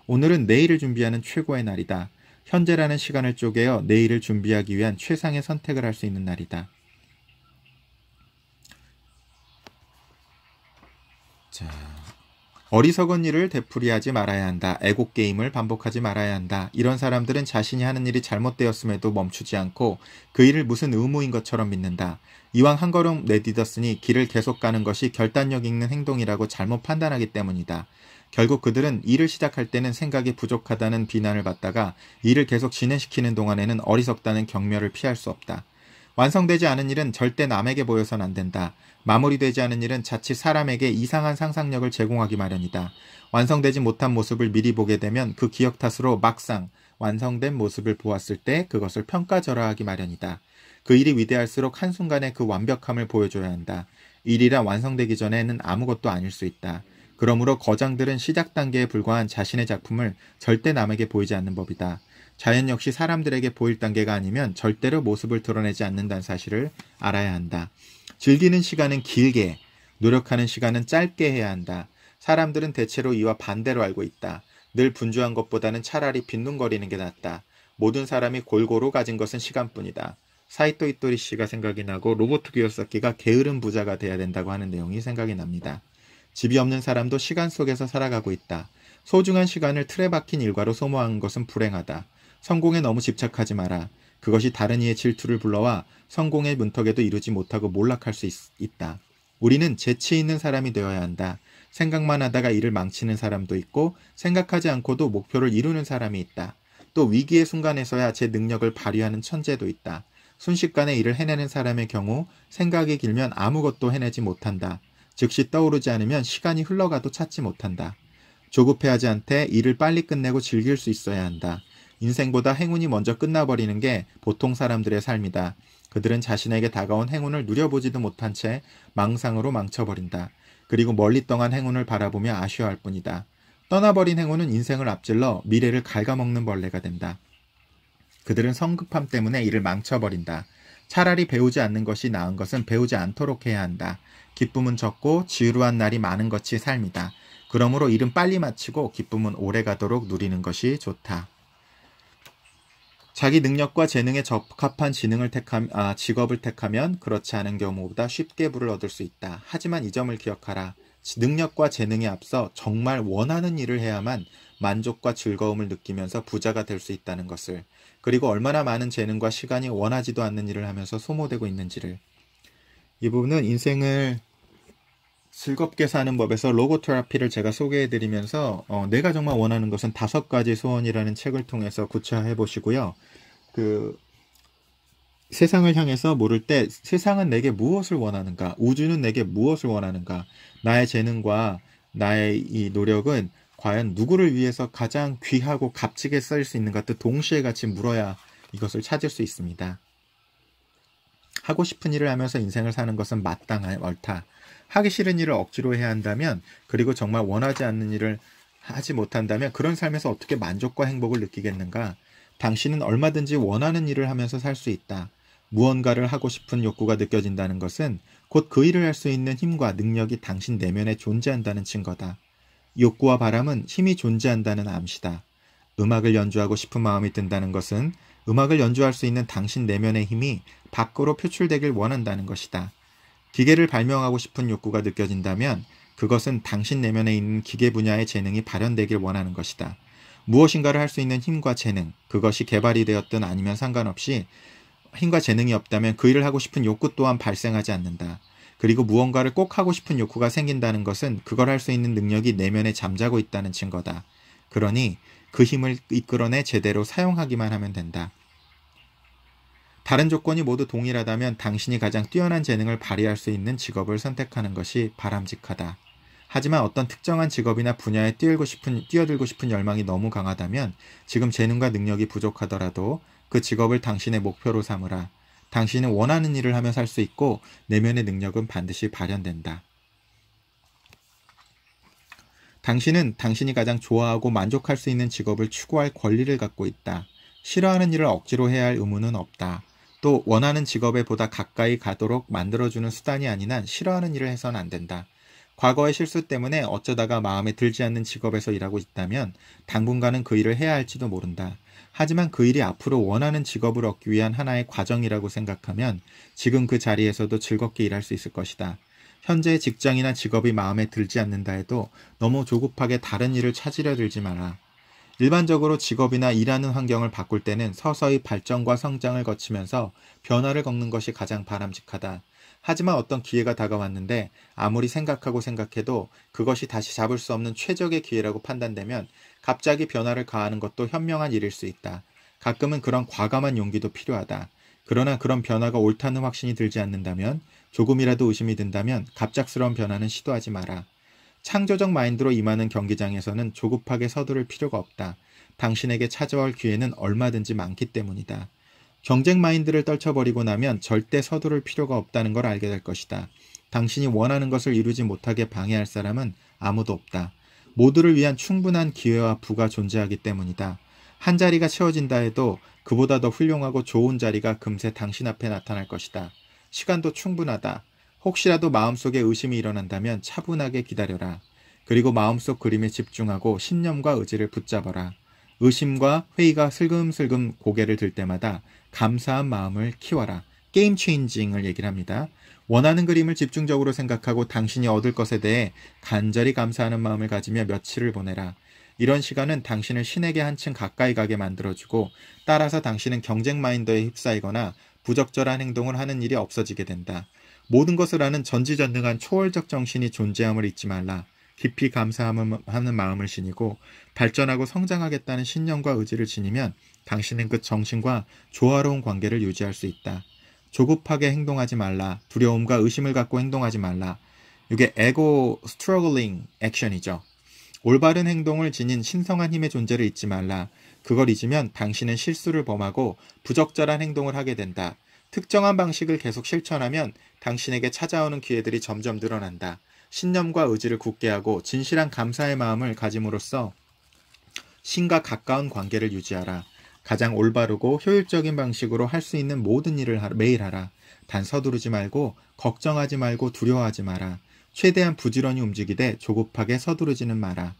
오늘은 내일을 준비하는 최고의 날이다. 현재라는 시간을 쪼개어 내일을 준비하기 위한 최상의 선택을 할 수 있는 날이다. 자, 어리석은 일을 되풀이하지 말아야 한다. 애국 게임을 반복하지 말아야 한다. 이런 사람들은 자신이 하는 일이 잘못되었음에도 멈추지 않고 그 일을 무슨 의무인 것처럼 믿는다. 이왕 한 걸음 내딛었으니 길을 계속 가는 것이 결단력 있는 행동이라고 잘못 판단하기 때문이다. 결국 그들은 일을 시작할 때는 생각이 부족하다는 비난을 받다가 일을 계속 진행시키는 동안에는 어리석다는 경멸을 피할 수 없다. 완성되지 않은 일은 절대 남에게 보여선 안 된다. 마무리되지 않은 일은 자칫 사람에게 이상한 상상력을 제공하기 마련이다. 완성되지 못한 모습을 미리 보게 되면 그 기억 탓으로 막상 완성된 모습을 보았을 때 그것을 평가절하하기 마련이다. 그 일이 위대할수록 한순간에 그 완벽함을 보여줘야 한다. 일이라 완성되기 전에는 아무것도 아닐 수 있다. 그러므로 거장들은 시작 단계에 불과한 자신의 작품을 절대 남에게 보이지 않는 법이다. 자연 역시 사람들에게 보일 단계가 아니면 절대로 모습을 드러내지 않는다는 사실을 알아야 한다. 즐기는 시간은 길게, 노력하는 시간은 짧게 해야 한다. 사람들은 대체로 이와 반대로 알고 있다. 늘 분주한 것보다는 차라리 빈둥거리는 게 낫다. 모든 사람이 골고루 가진 것은 시간뿐이다. 사이토 이토리 씨가 생각이 나고 로버트 기요사키가 게으른 부자가 돼야 된다고 하는 내용이 생각이 납니다. 집이 없는 사람도 시간 속에서 살아가고 있다. 소중한 시간을 틀에 박힌 일과로 소모하는 것은 불행하다. 성공에 너무 집착하지 마라. 그것이 다른 이의 질투를 불러와 성공의 문턱에도 이루지 못하고 몰락할 수 있, 있다. 우리는 재치 있는 사람이 되어야 한다. 생각만 하다가 일을 망치는 사람도 있고 생각하지 않고도 목표를 이루는 사람이 있다. 또 위기의 순간에서야 제 능력을 발휘하는 천재도 있다. 순식간에 일을 해내는 사람의 경우 생각이 길면 아무것도 해내지 못한다. 즉시 떠오르지 않으면 시간이 흘러가도 찾지 못한다. 조급해하지 않되 일을 빨리 끝내고 즐길 수 있어야 한다. 인생보다 행운이 먼저 끝나버리는 게 보통 사람들의 삶이다. 그들은 자신에게 다가온 행운을 누려보지도 못한 채 망상으로 망쳐버린다. 그리고 멀리 떠난 행운을 바라보며 아쉬워할 뿐이다. 떠나버린 행운은 인생을 앞질러 미래를 갉아먹는 벌레가 된다. 그들은 성급함 때문에 이를 망쳐버린다. 차라리 배우지 않는 것이 나은 것은 배우지 않도록 해야 한다. 기쁨은 적고 지루한 날이 많은 것이 삶이다. 그러므로 일은 빨리 마치고 기쁨은 오래 가도록 누리는 것이 좋다. 자기 능력과 재능에 적합한 지능을 택함, 아, 직업을 택하면 그렇지 않은 경우보다 쉽게 부를 얻을 수 있다. 하지만 이 점을 기억하라. 능력과 재능에 앞서 정말 원하는 일을 해야만 만족과 즐거움을 느끼면서 부자가 될 수 있다는 것을. 그리고 얼마나 많은 재능과 시간이 원하지도 않는 일을 하면서 소모되고 있는지를. 이 부분은 인생을 즐겁게 사는 법에서 로고테라피를 제가 소개해드리면서 어, 내가 정말 원하는 것은 다섯 가지 소원이라는 책을 통해서 구체화해 보시고요. 그 세상을 향해서 모를 때 세상은 내게 무엇을 원하는가, 우주는 내게 무엇을 원하는가, 나의 재능과 나의 이 노력은 과연 누구를 위해서 가장 귀하고 값지게 쓰일 수 있는가 도 동시에 같이 물어야 이것을 찾을 수 있습니다. 하고 싶은 일을 하면서 인생을 사는 것은 마땅한 옳다. 하기 싫은 일을 억지로 해야 한다면 그리고 정말 원하지 않는 일을 하지 못한다면 그런 삶에서 어떻게 만족과 행복을 느끼겠는가? 당신은 얼마든지 원하는 일을 하면서 살 수 있다. 무언가를 하고 싶은 욕구가 느껴진다는 것은 곧 그 일을 할 수 있는 힘과 능력이 당신 내면에 존재한다는 증거다. 욕구와 바람은 힘이 존재한다는 암시다. 음악을 연주하고 싶은 마음이 든다는 것은 음악을 연주할 수 있는 당신 내면의 힘이 밖으로 표출되길 원한다는 것이다. 기계를 발명하고 싶은 욕구가 느껴진다면 그것은 당신 내면에 있는 기계 분야의 재능이 발현되길 원하는 것이다. 무엇인가를 할 수 있는 힘과 재능, 그것이 개발이 되었든 아니면 상관없이 힘과 재능이 없다면 그 일을 하고 싶은 욕구 또한 발생하지 않는다. 그리고 무언가를 꼭 하고 싶은 욕구가 생긴다는 것은 그걸 할 수 있는 능력이 내면에 잠자고 있다는 증거다. 그러니 그 힘을 이끌어내 제대로 사용하기만 하면 된다. 다른 조건이 모두 동일하다면 당신이 가장 뛰어난 재능을 발휘할 수 있는 직업을 선택하는 것이 바람직하다. 하지만 어떤 특정한 직업이나 분야에 뛰어들고 싶은, 뛰어들고 싶은 열망이 너무 강하다면 지금 재능과 능력이 부족하더라도 그 직업을 당신의 목표로 삼으라. 당신은 원하는 일을 하며 살 수 있고 내면의 능력은 반드시 발현된다. 당신은 당신이 가장 좋아하고 만족할 수 있는 직업을 추구할 권리를 갖고 있다. 싫어하는 일을 억지로 해야 할 의무는 없다. 또 원하는 직업에 보다 가까이 가도록 만들어주는 수단이 아닌 한 싫어하는 일을 해선 안 된다. 과거의 실수 때문에 어쩌다가 마음에 들지 않는 직업에서 일하고 있다면 당분간은 그 일을 해야 할지도 모른다. 하지만 그 일이 앞으로 원하는 직업을 얻기 위한 하나의 과정이라고 생각하면 지금 그 자리에서도 즐겁게 일할 수 있을 것이다. 현재의 직장이나 직업이 마음에 들지 않는다 해도 너무 조급하게 다른 일을 찾으려 들지 마라. 일반적으로 직업이나 일하는 환경을 바꿀 때는 서서히 발전과 성장을 거치면서 변화를 겪는 것이 가장 바람직하다. 하지만 어떤 기회가 다가왔는데 아무리 생각하고 생각해도 그것이 다시 잡을 수 없는 최적의 기회라고 판단되면 갑자기 변화를 가하는 것도 현명한 일일 수 있다. 가끔은 그런 과감한 용기도 필요하다. 그러나 그런 변화가 옳다는 확신이 들지 않는다면 조금이라도 의심이 든다면 갑작스러운 변화는 시도하지 마라. 창조적 마인드로 임하는 경기장에서는 조급하게 서두를 필요가 없다. 당신에게 찾아올 기회는 얼마든지 많기 때문이다. 경쟁 마인드를 떨쳐버리고 나면 절대 서두를 필요가 없다는 걸 알게 될 것이다. 당신이 원하는 것을 이루지 못하게 방해할 사람은 아무도 없다. 모두를 위한 충분한 기회와 부가 존재하기 때문이다. 한 자리가 채워진다 해도 그보다 더 훌륭하고 좋은 자리가 금세 당신 앞에 나타날 것이다. 시간도 충분하다. 혹시라도 마음속에 의심이 일어난다면 차분하게 기다려라. 그리고 마음속 그림에 집중하고 신념과 의지를 붙잡아라. 의심과 회의가 슬금슬금 고개를 들 때마다 감사한 마음을 키워라. 게임 체인징을 얘기를 합니다. 원하는 그림을 집중적으로 생각하고 당신이 얻을 것에 대해 간절히 감사하는 마음을 가지며 며칠을 보내라. 이런 시간은 당신을 신에게 한층 가까이 가게 만들어주고 따라서 당신은 경쟁 마인더에 휩싸이거나 부적절한 행동을 하는 일이 없어지게 된다. 모든 것을 아는 전지전능한 초월적 정신이 존재함을 잊지 말라. 깊이 감사하는 마음을 지니고 발전하고 성장하겠다는 신념과 의지를 지니면 당신은 그 정신과 조화로운 관계를 유지할 수 있다. 조급하게 행동하지 말라. 두려움과 의심을 갖고 행동하지 말라. 이게 에고 스트러글링 액션이죠. 올바른 행동을 지닌 신성한 힘의 존재를 잊지 말라. 그걸 잊으면 당신은 실수를 범하고 부적절한 행동을 하게 된다. 특정한 방식을 계속 실천하면 당신에게 찾아오는 기회들이 점점 늘어난다. 신념과 의지를 굳게 하고 진실한 감사의 마음을 가짐으로써 신과 가까운 관계를 유지하라. 가장 올바르고 효율적인 방식으로 할 수 있는 모든 일을 매일 하라. 단 서두르지 말고 걱정하지 말고 두려워하지 마라. 최대한 부지런히 움직이되 조급하게 서두르지는 마라.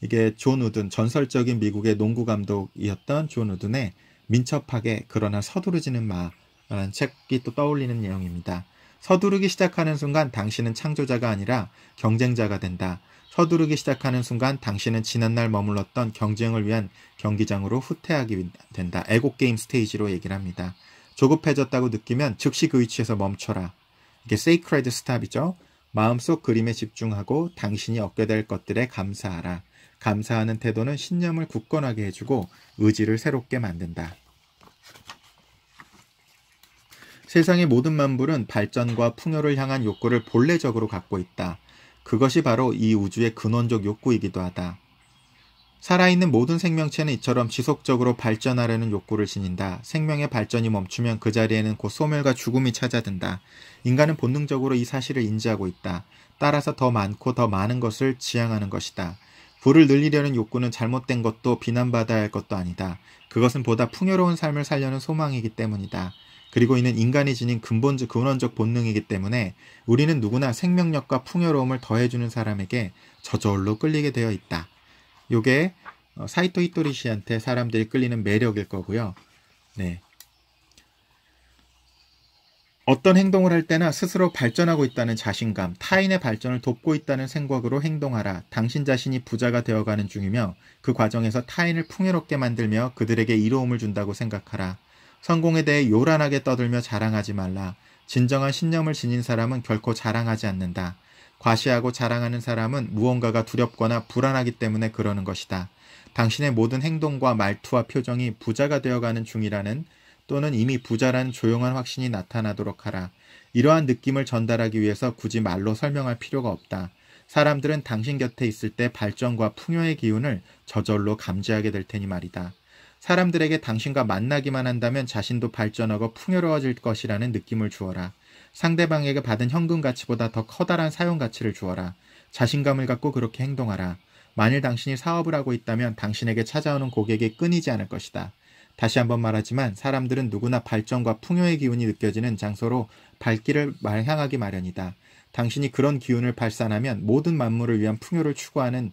이게 존 우든 전설적인 미국의 농구 감독이었던 존 우든의 민첩하게 그러나 서두르지는 마라는 책이 또 떠올리는 내용입니다. 서두르기 시작하는 순간 당신은 창조자가 아니라 경쟁자가 된다. 서두르기 시작하는 순간 당신은 지난날 머물렀던 경쟁을 위한 경기장으로 후퇴하게 된다. 에고게임 스테이지로 얘기를 합니다. 조급해졌다고 느끼면 즉시 그 위치에서 멈춰라. 이게 세이크레드 스탑이죠. 마음속 그림에 집중하고 당신이 얻게 될 것들에 감사하라. 감사하는 태도는 신념을 굳건하게 해주고 의지를 새롭게 만든다. 세상의 모든 만물은 발전과 풍요를 향한 욕구를 본래적으로 갖고 있다. 그것이 바로 이 우주의 근원적 욕구이기도 하다. 살아있는 모든 생명체는 이처럼 지속적으로 발전하려는 욕구를 지닌다. 생명의 발전이 멈추면 그 자리에는 곧 소멸과 죽음이 찾아든다. 인간은 본능적으로 이 사실을 인지하고 있다. 따라서 더 많고 더 많은 것을 지향하는 것이다. 부를 늘리려는 욕구는 잘못된 것도 비난받아야 할 것도 아니다. 그것은 보다 풍요로운 삶을 살려는 소망이기 때문이다. 그리고 이는 인간이 지닌 근본적 근원적 본능이기 때문에 우리는 누구나 생명력과 풍요로움을 더해주는 사람에게 저절로 끌리게 되어 있다. 요게 어, 사이토 히토리 씨한테 사람들이 끌리는 매력일 거고요. 네. 어떤 행동을 할 때나 스스로 발전하고 있다는 자신감, 타인의 발전을 돕고 있다는 생각으로 행동하라. 당신 자신이 부자가 되어가는 중이며 그 과정에서 타인을 풍요롭게 만들며 그들에게 이로움을 준다고 생각하라. 성공에 대해 요란하게 떠들며 자랑하지 말라. 진정한 신념을 지닌 사람은 결코 자랑하지 않는다. 과시하고 자랑하는 사람은 무언가가 두렵거나 불안하기 때문에 그러는 것이다. 당신의 모든 행동과 말투와 표정이 부자가 되어가는 중이라는 또는 이미 부자라는 조용한 확신이 나타나도록 하라. 이러한 느낌을 전달하기 위해서 굳이 말로 설명할 필요가 없다. 사람들은 당신 곁에 있을 때 발전과 풍요의 기운을 저절로 감지하게 될 테니 말이다. 사람들에게 당신과 만나기만 한다면 자신도 발전하고 풍요로워질 것이라는 느낌을 주어라. 상대방에게 받은 현금 가치보다 더 커다란 사용 가치를 주어라. 자신감을 갖고 그렇게 행동하라. 만일 당신이 사업을 하고 있다면 당신에게 찾아오는 고객이 끊이지 않을 것이다. 다시 한번 말하지만 사람들은 누구나 발전과 풍요의 기운이 느껴지는 장소로 발길을 말 향하기 마련이다. 당신이 그런 기운을 발산하면 모든 만물을 위한 풍요를 추구하는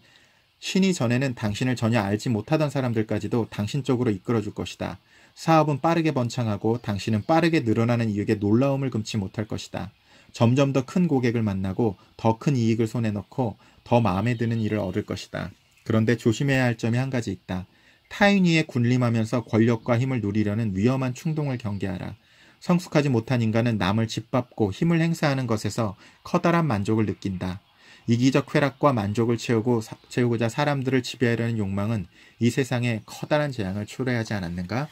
신이 전에는 당신을 전혀 알지 못하던 사람들까지도 당신 쪽으로 이끌어줄 것이다. 사업은 빠르게 번창하고 당신은 빠르게 늘어나는 이익에 놀라움을 금치 못할 것이다. 점점 더 큰 고객을 만나고 더 큰 이익을 손에 넣고 더 마음에 드는 일을 얻을 것이다. 그런데 조심해야 할 점이 한 가지 있다. 타인 위에 군림하면서 권력과 힘을 누리려는 위험한 충동을 경계하라. 성숙하지 못한 인간은 남을 짓밟고 힘을 행사하는 것에서 커다란 만족을 느낀다. 이기적 쾌락과 만족을 채우고 사, 채우고자 사람들을 지배하려는 욕망은 이 세상에 커다란 재앙을 초래하지 않았는가?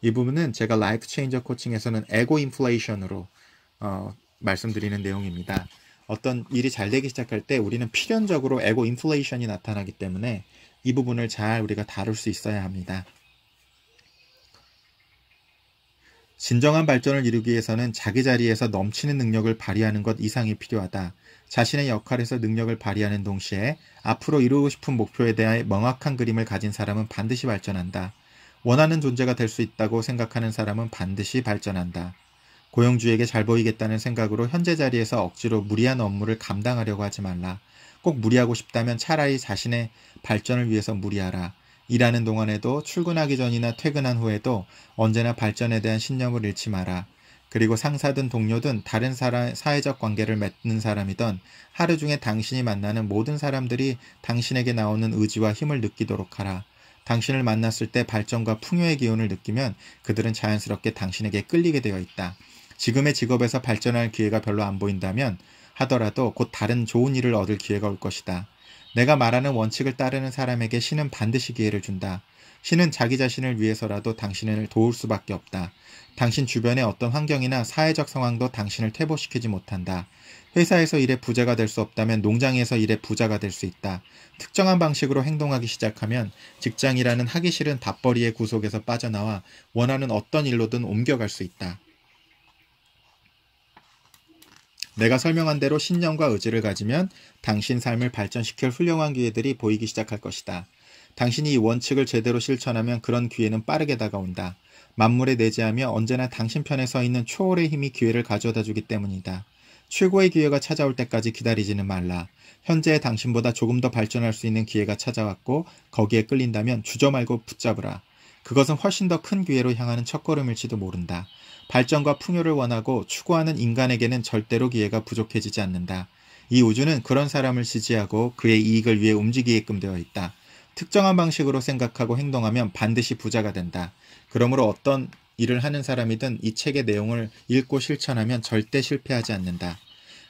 이 부분은 제가 라이프 체인저 코칭에서는 에고 인플레이션으로 어, 말씀드리는 내용입니다. 어떤 일이 잘 되기 시작할 때 우리는 필연적으로 에고 인플레이션이 나타나기 때문에 이 부분을 잘 우리가 다룰 수 있어야 합니다. 진정한 발전을 이루기 위해서는 자기 자리에서 넘치는 능력을 발휘하는 것 이상이 필요하다. 자신의 역할에서 능력을 발휘하는 동시에 앞으로 이루고 싶은 목표에 대한 명확한 그림을 가진 사람은 반드시 발전한다. 원하는 존재가 될 수 있다고 생각하는 사람은 반드시 발전한다. 고용주에게 잘 보이겠다는 생각으로 현재 자리에서 억지로 무리한 업무를 감당하려고 하지 말라. 꼭 무리하고 싶다면 차라리 자신의 발전을 위해서 무리하라. 일하는 동안에도 출근하기 전이나 퇴근한 후에도 언제나 발전에 대한 신념을 잃지 마라. 그리고 상사든 동료든 다른 사람, 사회적 관계를 맺는 사람이든 하루 중에 당신이 만나는 모든 사람들이 당신에게 나오는 의지와 힘을 느끼도록 하라. 당신을 만났을 때 발전과 풍요의 기운을 느끼면 그들은 자연스럽게 당신에게 끌리게 되어 있다. 지금의 직업에서 발전할 기회가 별로 안 보인다면 하더라도 곧 다른 좋은 일을 얻을 기회가 올 것이다. 내가 말하는 원칙을 따르는 사람에게 신은 반드시 기회를 준다. 신은 자기 자신을 위해서라도 당신을 도울 수밖에 없다. 당신 주변의 어떤 환경이나 사회적 상황도 당신을 태보시키지 못한다. 회사에서 일에 부자가 될 수 없다면 농장에서 일에 부자가 될 수 있다. 특정한 방식으로 행동하기 시작하면 직장이라는 하기 싫은 밥벌이의 구속에서 빠져나와 원하는 어떤 일로든 옮겨갈 수 있다. 내가 설명한 대로 신념과 의지를 가지면 당신 삶을 발전시킬 훌륭한 기회들이 보이기 시작할 것이다. 당신이 이 원칙을 제대로 실천하면 그런 기회는 빠르게 다가온다. 만물에 내재하며 언제나 당신 편에 서 있는 초월의 힘이 기회를 가져다 주기 때문이다. 최고의 기회가 찾아올 때까지 기다리지는 말라. 현재의 당신보다 조금 더 발전할 수 있는 기회가 찾아왔고 거기에 끌린다면 주저 말고 붙잡으라. 그것은 훨씬 더 큰 기회로 향하는 첫걸음일지도 모른다. 발전과 풍요를 원하고 추구하는 인간에게는 절대로 기회가 부족해지지 않는다. 이 우주는 그런 사람을 지지하고 그의 이익을 위해 움직이게끔 되어 있다. 특정한 방식으로 생각하고 행동하면 반드시 부자가 된다. 그러므로 어떤 일을 하는 사람이든 이 책의 내용을 읽고 실천하면 절대 실패하지 않는다.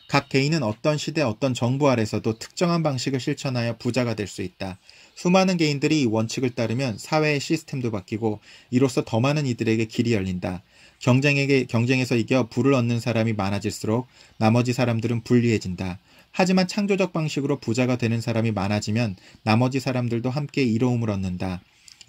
각 개인은 어떤 시대 어떤 정부 아래서도 특정한 방식을 실천하여 부자가 될 수 있다. 수많은 개인들이 이 원칙을 따르면 사회의 시스템도 바뀌고 이로써 더 많은 이들에게 길이 열린다. 경쟁에게, 경쟁에서 이겨 부를 얻는 사람이 많아질수록 나머지 사람들은 불리해진다. 하지만 창조적 방식으로 부자가 되는 사람이 많아지면 나머지 사람들도 함께 이로움을 얻는다.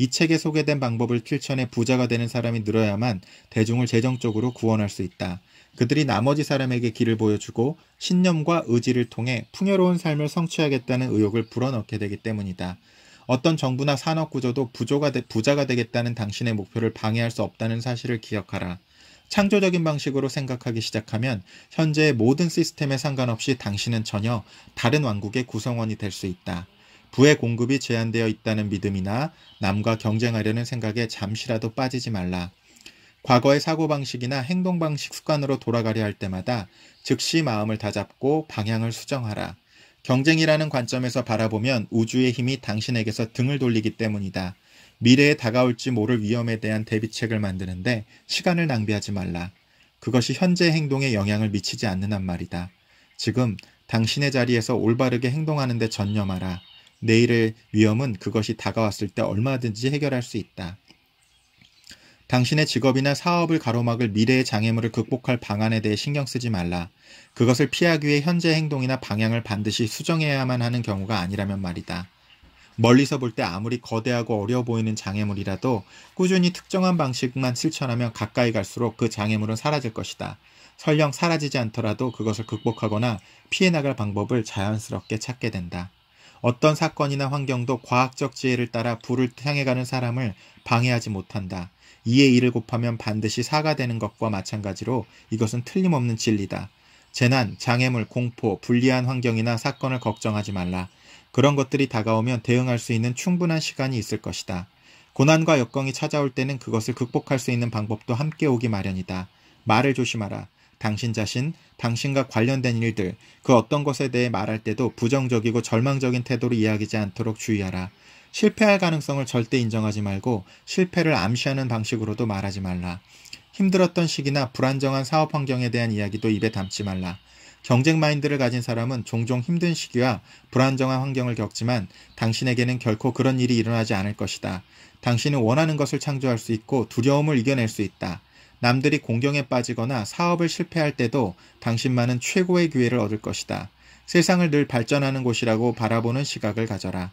이 책에 소개된 방법을 실천해 부자가 되는 사람이 늘어야만 대중을 재정적으로 구원할 수 있다. 그들이 나머지 사람에게 길을 보여주고 신념과 의지를 통해 풍요로운 삶을 성취하겠다는 의욕을 불어넣게 되기 때문이다. 어떤 정부나 산업 구조도 부 부자가 되겠다는 당신의 목표를 방해할 수 없다는 사실을 기억하라. 창조적인 방식으로 생각하기 시작하면 현재의 모든 시스템에 상관없이 당신은 전혀 다른 왕국의 구성원이 될 수 있다. 부의 공급이 제한되어 있다는 믿음이나 남과 경쟁하려는 생각에 잠시라도 빠지지 말라. 과거의 사고방식이나 행동방식 습관으로 돌아가려 할 때마다 즉시 마음을 다잡고 방향을 수정하라. 경쟁이라는 관점에서 바라보면 우주의 힘이 당신에게서 등을 돌리기 때문이다. 미래에 다가올지 모를 위험에 대한 대비책을 만드는데 시간을 낭비하지 말라. 그것이 현재 행동에 영향을 미치지 않는 한 말이다. 지금 당신의 자리에서 올바르게 행동하는데 전념하라. 내일의 위험은 그것이 다가왔을 때 얼마든지 해결할 수 있다. 당신의 직업이나 사업을 가로막을 미래의 장애물을 극복할 방안에 대해 신경 쓰지 말라. 그것을 피하기 위해 현재 행동이나 방향을 반드시 수정해야만 하는 경우가 아니라면 말이다. 멀리서 볼 때 아무리 거대하고 어려 보이는 장애물이라도 꾸준히 특정한 방식만 실천하면 가까이 갈수록 그 장애물은 사라질 것이다. 설령 사라지지 않더라도 그것을 극복하거나 피해나갈 방법을 자연스럽게 찾게 된다. 어떤 사건이나 환경도 과학적 지혜를 따라 불을 향해가는 사람을 방해하지 못한다. 이에 이를 곱하면 반드시 사가 되는 것과 마찬가지로 이것은 틀림없는 진리다. 재난, 장애물, 공포, 불리한 환경이나 사건을 걱정하지 말라. 그런 것들이 다가오면 대응할 수 있는 충분한 시간이 있을 것이다. 고난과 역경이 찾아올 때는 그것을 극복할 수 있는 방법도 함께 오기 마련이다. 말을 조심하라. 당신 자신, 당신과 관련된 일들, 그 어떤 것에 대해 말할 때도 부정적이고 절망적인 태도로 이야기하지 않도록 주의하라. 실패할 가능성을 절대 인정하지 말고 실패를 암시하는 방식으로도 말하지 말라. 힘들었던 시기나 불안정한 사업 환경에 대한 이야기도 입에 담지 말라. 경쟁 마인드를 가진 사람은 종종 힘든 시기와 불안정한 환경을 겪지만 당신에게는 결코 그런 일이 일어나지 않을 것이다. 당신은 원하는 것을 창조할 수 있고 두려움을 이겨낼 수 있다. 남들이 공경에 빠지거나 사업을 실패할 때도 당신만은 최고의 기회를 얻을 것이다. 세상을 늘 발전하는 곳이라고 바라보는 시각을 가져라.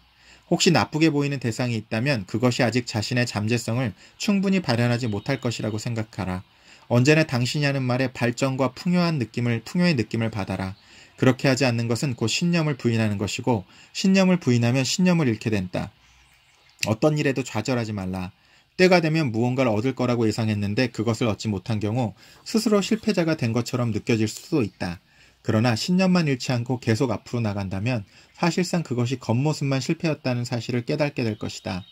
혹시 나쁘게 보이는 대상이 있다면 그것이 아직 자신의 잠재성을 충분히 발현하지 못할 것이라고 생각하라. 언제나 당신이 하는 말에 발전과 풍요한 느낌을, 풍요의 느낌을 받아라. 그렇게 하지 않는 것은 곧 신념을 부인하는 것이고, 신념을 부인하면 신념을 잃게 된다. 어떤 일에도 좌절하지 말라. 때가 되면 무언가를 얻을 거라고 예상했는데 그것을 얻지 못한 경우 스스로 실패자가 된 것처럼 느껴질 수도 있다. 그러나 신념만 잃지 않고 계속 앞으로 나간다면 사실상 그것이 겉모습만 실패였다는 사실을 깨닫게 될 것이다.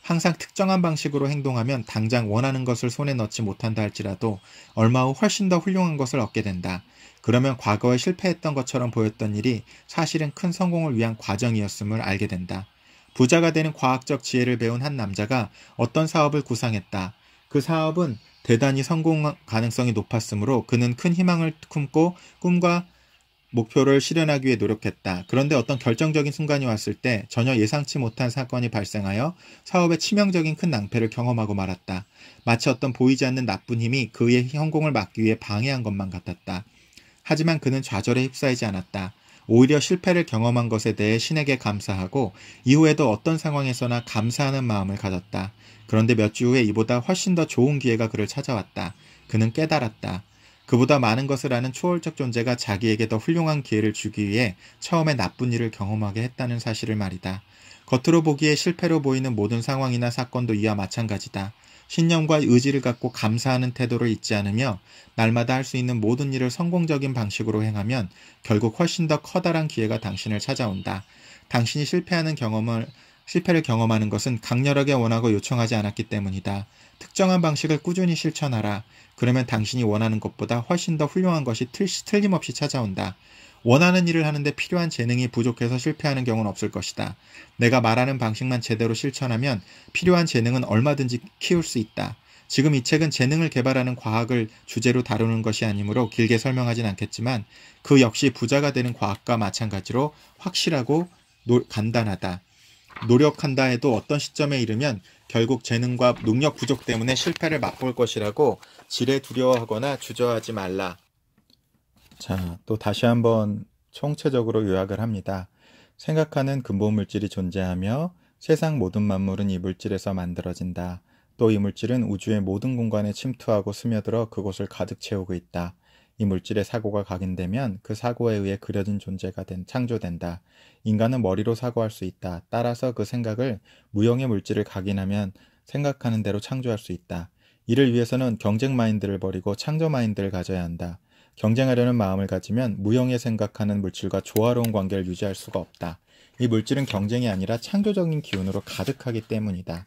항상 특정한 방식으로 행동하면 당장 원하는 것을 손에 넣지 못한다 할지라도 얼마 후 훨씬 더 훌륭한 것을 얻게 된다. 그러면 과거에 실패했던 것처럼 보였던 일이 사실은 큰 성공을 위한 과정이었음을 알게 된다. 부자가 되는 과학적 지혜를 배운 한 남자가 어떤 사업을 구상했다. 그 사업은 대단히 성공 가능성이 높았으므로 그는 큰 희망을 품고 꿈과 목표를 실현하기 위해 노력했다. 그런데 어떤 결정적인 순간이 왔을 때 전혀 예상치 못한 사건이 발생하여 사업에 치명적인 큰 낭패를 경험하고 말았다. 마치 어떤 보이지 않는 나쁜 힘이 그의 성공을 막기 위해 방해한 것만 같았다. 하지만 그는 좌절에 휩싸이지 않았다. 오히려 실패를 경험한 것에 대해 신에게 감사하고 이후에도 어떤 상황에서나 감사하는 마음을 가졌다. 그런데 몇 주 후에 이보다 훨씬 더 좋은 기회가 그를 찾아왔다. 그는 깨달았다. 그보다 많은 것을 아는 초월적 존재가 자기에게 더 훌륭한 기회를 주기 위해 처음에 나쁜 일을 경험하게 했다는 사실을 말이다. 겉으로 보기에 실패로 보이는 모든 상황이나 사건도 이와 마찬가지다. 신념과 의지를 갖고 감사하는 태도를 잊지 않으며 날마다 할 수 있는 모든 일을 성공적인 방식으로 행하면 결국 훨씬 더 커다란 기회가 당신을 찾아온다. 당신이 실패하는 경험을 실패를 경험하는 것은 강렬하게 원하고 요청하지 않았기 때문이다. 특정한 방식을 꾸준히 실천하라. 그러면 당신이 원하는 것보다 훨씬 더 훌륭한 것이 틀, 틀림없이 찾아온다. 원하는 일을 하는데 필요한 재능이 부족해서 실패하는 경우는 없을 것이다. 내가 말하는 방식만 제대로 실천하면 필요한 재능은 얼마든지 키울 수 있다. 지금 이 책은 재능을 개발하는 과학을 주제로 다루는 것이 아니므로 길게 설명하진 않겠지만 그 역시 부자가 되는 과학과 마찬가지로 확실하고 노, 간단하다. 노력한다 해도 어떤 시점에 이르면 결국 재능과 능력 부족 때문에 실패를 맛볼 것이라고 지레 두려워하거나 주저하지 말라. 자, 또 다시 한번 총체적으로 요약을 합니다. 생각하는 근본 물질이 존재하며 세상 모든 만물은 이 물질에서 만들어진다. 또 이 물질은 우주의 모든 공간에 침투하고 스며들어 그곳을 가득 채우고 있다. 이 물질의 사고가 각인되면 그 사고에 의해 그려진 존재가 된, 창조된다. 인간은 머리로 사고할 수 있다. 따라서 그 생각을 무형의 물질을 각인하면 생각하는 대로 창조할 수 있다. 이를 위해서는 경쟁 마인드를 버리고 창조 마인드를 가져야 한다. 경쟁하려는 마음을 가지면 무형에 생각하는 물질과 조화로운 관계를 유지할 수가 없다. 이 물질은 경쟁이 아니라 창조적인 기운으로 가득하기 때문이다.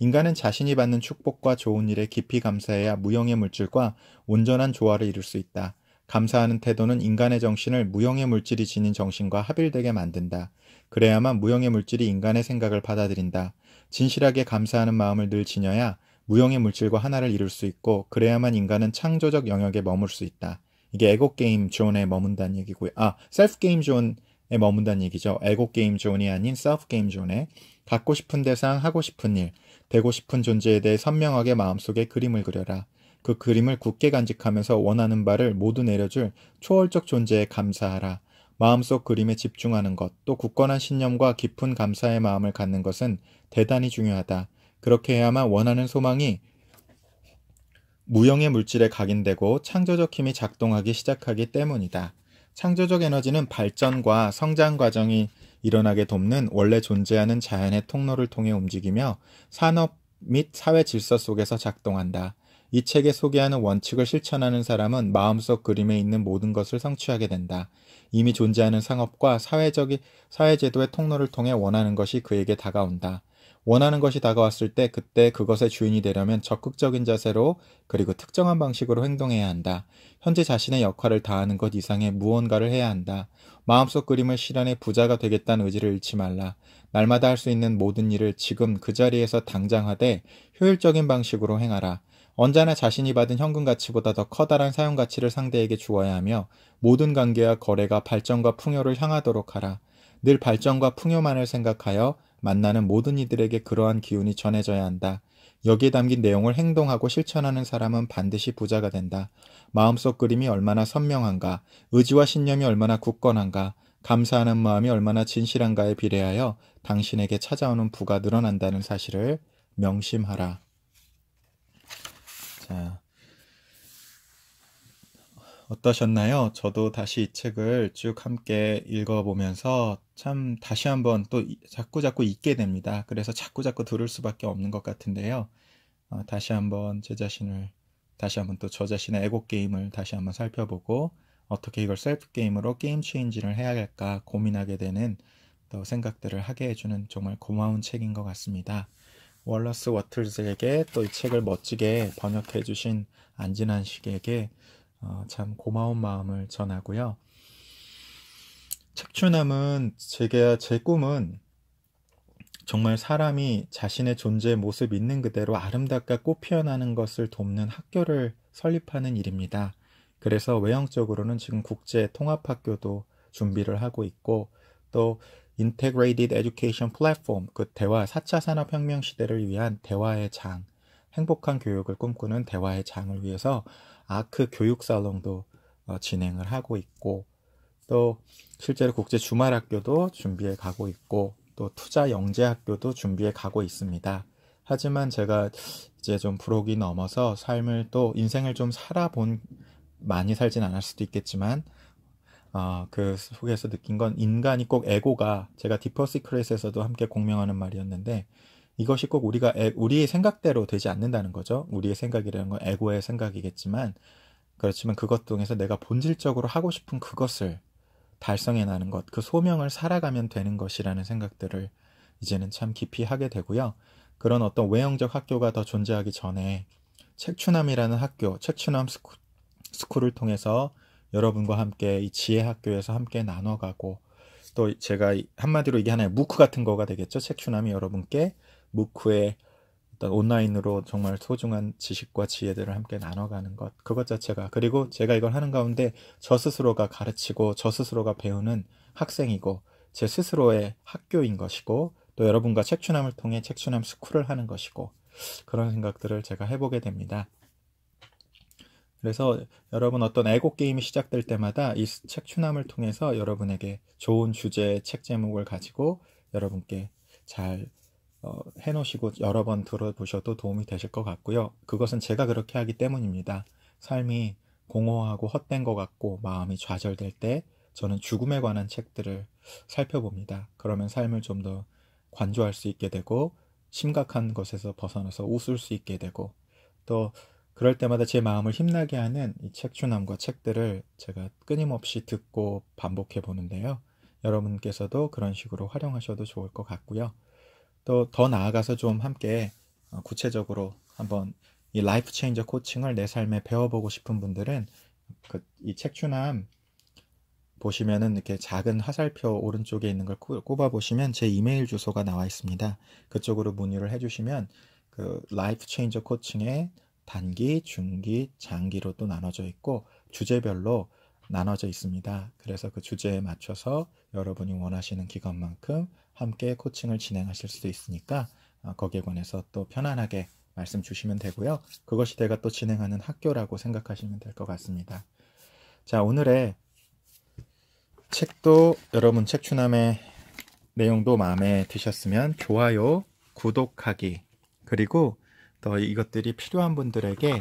인간은 자신이 받는 축복과 좋은 일에 깊이 감사해야 무형의 물질과 온전한 조화를 이룰 수 있다. 감사하는 태도는 인간의 정신을 무형의 물질이 지닌 정신과 합일되게 만든다. 그래야만 무형의 물질이 인간의 생각을 받아들인다. 진실하게 감사하는 마음을 늘 지녀야 무형의 물질과 하나를 이룰 수 있고 그래야만 인간은 창조적 영역에 머물 수 있다. 이게 에고 게임 존에 머문다는 얘기고요. 아, 셀프 게임 존에 머문다는 얘기죠. 에고 게임 존이 아닌 셀프 게임 존에 갖고 싶은 대상, 하고 싶은 일, 되고 싶은 존재에 대해 선명하게 마음속에 그림을 그려라. 그 그림을 굳게 간직하면서 원하는 바를 모두 내려줄 초월적 존재에 감사하라. 마음속 그림에 집중하는 것, 또 굳건한 신념과 깊은 감사의 마음을 갖는 것은 대단히 중요하다. 그렇게 해야만 원하는 소망이 무형의 물질에 각인되고 창조적 힘이 작동하기 시작하기 때문이다. 창조적 에너지는 발전과 성장 과정이 일어나게 돕는 원래 존재하는 자연의 통로를 통해 움직이며 산업 및 사회 질서 속에서 작동한다. 이 책에 소개하는 원칙을 실천하는 사람은 마음속 그림에 있는 모든 것을 성취하게 된다. 이미 존재하는 상업과 사회적 사회제도의 통로를 통해 원하는 것이 그에게 다가온다. 원하는 것이 다가왔을 때 그때 그것의 주인이 되려면 적극적인 자세로 그리고 특정한 방식으로 행동해야 한다. 현재 자신의 역할을 다하는 것 이상의 무언가를 해야 한다. 마음속 그림을 실현해 부자가 되겠다는 의지를 잃지 말라. 날마다 할 수 있는 모든 일을 지금 그 자리에서 당장 하되 효율적인 방식으로 행하라. 언제나 자신이 받은 현금 가치보다 더 커다란 사용 가치를 상대에게 주어야 하며 모든 관계와 거래가 발전과 풍요를 향하도록 하라. 늘 발전과 풍요만을 생각하여 만나는 모든 이들에게 그러한 기운이 전해져야 한다. 여기에 담긴 내용을 행동하고 실천하는 사람은 반드시 부자가 된다. 마음속 그림이 얼마나 선명한가, 의지와 신념이 얼마나 굳건한가, 감사하는 마음이 얼마나 진실한가에 비례하여 당신에게 찾아오는 부가 늘어난다는 사실을 명심하라. 자, 어떠셨나요? 저도 다시 이 책을 쭉 함께 읽어보면서 참 다시 한번 또 자꾸 자꾸 잊게 됩니다. 그래서 자꾸 자꾸 들을 수밖에 없는 것 같은데요. 어, 다시 한번 제 자신을 다시 한번 또 저 자신의 에고 게임을 다시 한번 살펴보고 어떻게 이걸 셀프 게임으로 게임 체인지를 해야 할까 고민하게 되는 또 생각들을 하게 해주는 정말 고마운 책인 것 같습니다. 월러스 워틀즈에게 또 이 책을 멋지게 번역해주신 안진환 씨에게 어, 참 고마운 마음을 전하고요. 책추남은 제게 제 꿈은 정말 사람이 자신의 존재의 모습 있는 그대로 아름답게 꽃 피어나는 것을 돕는 학교를 설립하는 일입니다. 그래서 외형적으로는 지금 국제 통합학교도 준비를 하고 있고 또 Integrated Education Platform 그 대화 4차 산업혁명 시대를 위한 대화의 장 행복한 교육을 꿈꾸는 대화의 장을 위해서 아크 교육 살롱도 어, 진행을 하고 있고 또 실제로 국제 주말 학교도 준비해 가고 있고 또 투자 영재 학교도 준비해 가고 있습니다. 하지만 제가 이제 좀 부록이 넘어서 삶을 또 인생을 좀 살아본 많이 살진 않을 수도 있겠지만 어, 그 속에서 느낀 건 인간이 꼭 에고가 제가 디퍼시크릿에서도 함께 공명하는 말이었는데 이것이 꼭 우리가 에, 우리의 생각대로 되지 않는다는 거죠. 우리의 생각이라는 건 에고의 생각이겠지만 그렇지만 그것 통해서 내가 본질적으로 하고 싶은 그것을 달성해 나는 것, 그 소명을 살아가면 되는 것이라는 생각들을 이제는 참 깊이 하게 되고요. 그런 어떤 외형적 학교가 더 존재하기 전에 책추남이라는 학교, 책추남 스쿨, 스쿨을 통해서 여러분과 함께 이 지혜 학교에서 함께 나눠가고 또 제가 한마디로 이게 하나의 무크 같은 거가 되겠죠. 책추남이 여러분께 무크의 어, 온라인으로 정말 소중한 지식과 지혜들을 함께 나눠가는 것 그것 자체가 그리고 제가 이걸 하는 가운데 저 스스로가 가르치고 저 스스로가 배우는 학생이고 제 스스로의 학교인 것이고 또 여러분과 책추남을 통해 책추남 스쿨을 하는 것이고 그런 생각들을 제가 해보게 됩니다. 그래서 여러분 어떤 애고 게임이 시작될 때마다 이 책추남을 통해서 여러분에게 좋은 주제 책 제목을 가지고 여러분께 잘 어, 해놓으시고 여러 번 들어보셔도 도움이 되실 것 같고요. 그것은 제가 그렇게 하기 때문입니다. 삶이 공허하고 헛된 것 같고 마음이 좌절될 때 저는 죽음에 관한 책들을 살펴봅니다. 그러면 삶을 좀 더 관조할 수 있게 되고 심각한 것에서 벗어나서 웃을 수 있게 되고 또 그럴 때마다 제 마음을 힘나게 하는 이 책추남과 책들을 제가 끊임없이 듣고 반복해 보는데요. 여러분께서도 그런 식으로 활용하셔도 좋을 것 같고요. 또더 나아가서 좀 함께 어, 구체적으로 한번 이 라이프 체인저 코칭을 내 삶에 배워보고 싶은 분들은 그 이 책추남 보시면은 이렇게 작은 화살표 오른쪽에 있는 걸 꼽아 보시면 제 이메일 주소가 나와 있습니다. 그쪽으로 문의를 해주시면 그 라이프 체인저 코칭의 단기, 중기, 장기로 또 나눠져 있고 주제별로 나눠져 있습니다. 그래서 그 주제에 맞춰서 여러분이 원하시는 기간만큼 함께 코칭을 진행하실 수도 있으니까 어, 거기에 관해서 또 편안하게 말씀 주시면 되고요. 그것이 내가 또 진행하는 학교라고 생각하시면 될 것 같습니다. 자, 오늘의 책도 여러분 책추남의 내용도 마음에 드셨으면 좋아요, 구독하기 그리고 또 이것들이 필요한 분들에게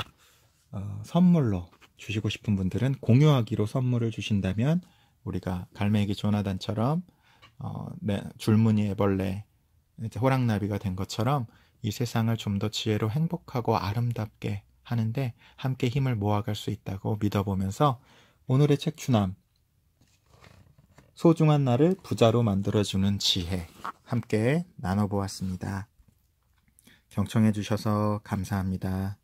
어, 선물로 주시고 싶은 분들은 공유하기로 선물을 주신다면 우리가 갈매기 조나단처럼 어, 네, 줄무늬 애벌레, 호랑나비가 된 것처럼 이 세상을 좀 더 지혜로 행복하고 아름답게 하는데 함께 힘을 모아갈 수 있다고 믿어보면서 오늘의 책 추남 소중한 나를 부자로 만들어주는 지혜 함께 나눠보았습니다. 경청해 주셔서 감사합니다.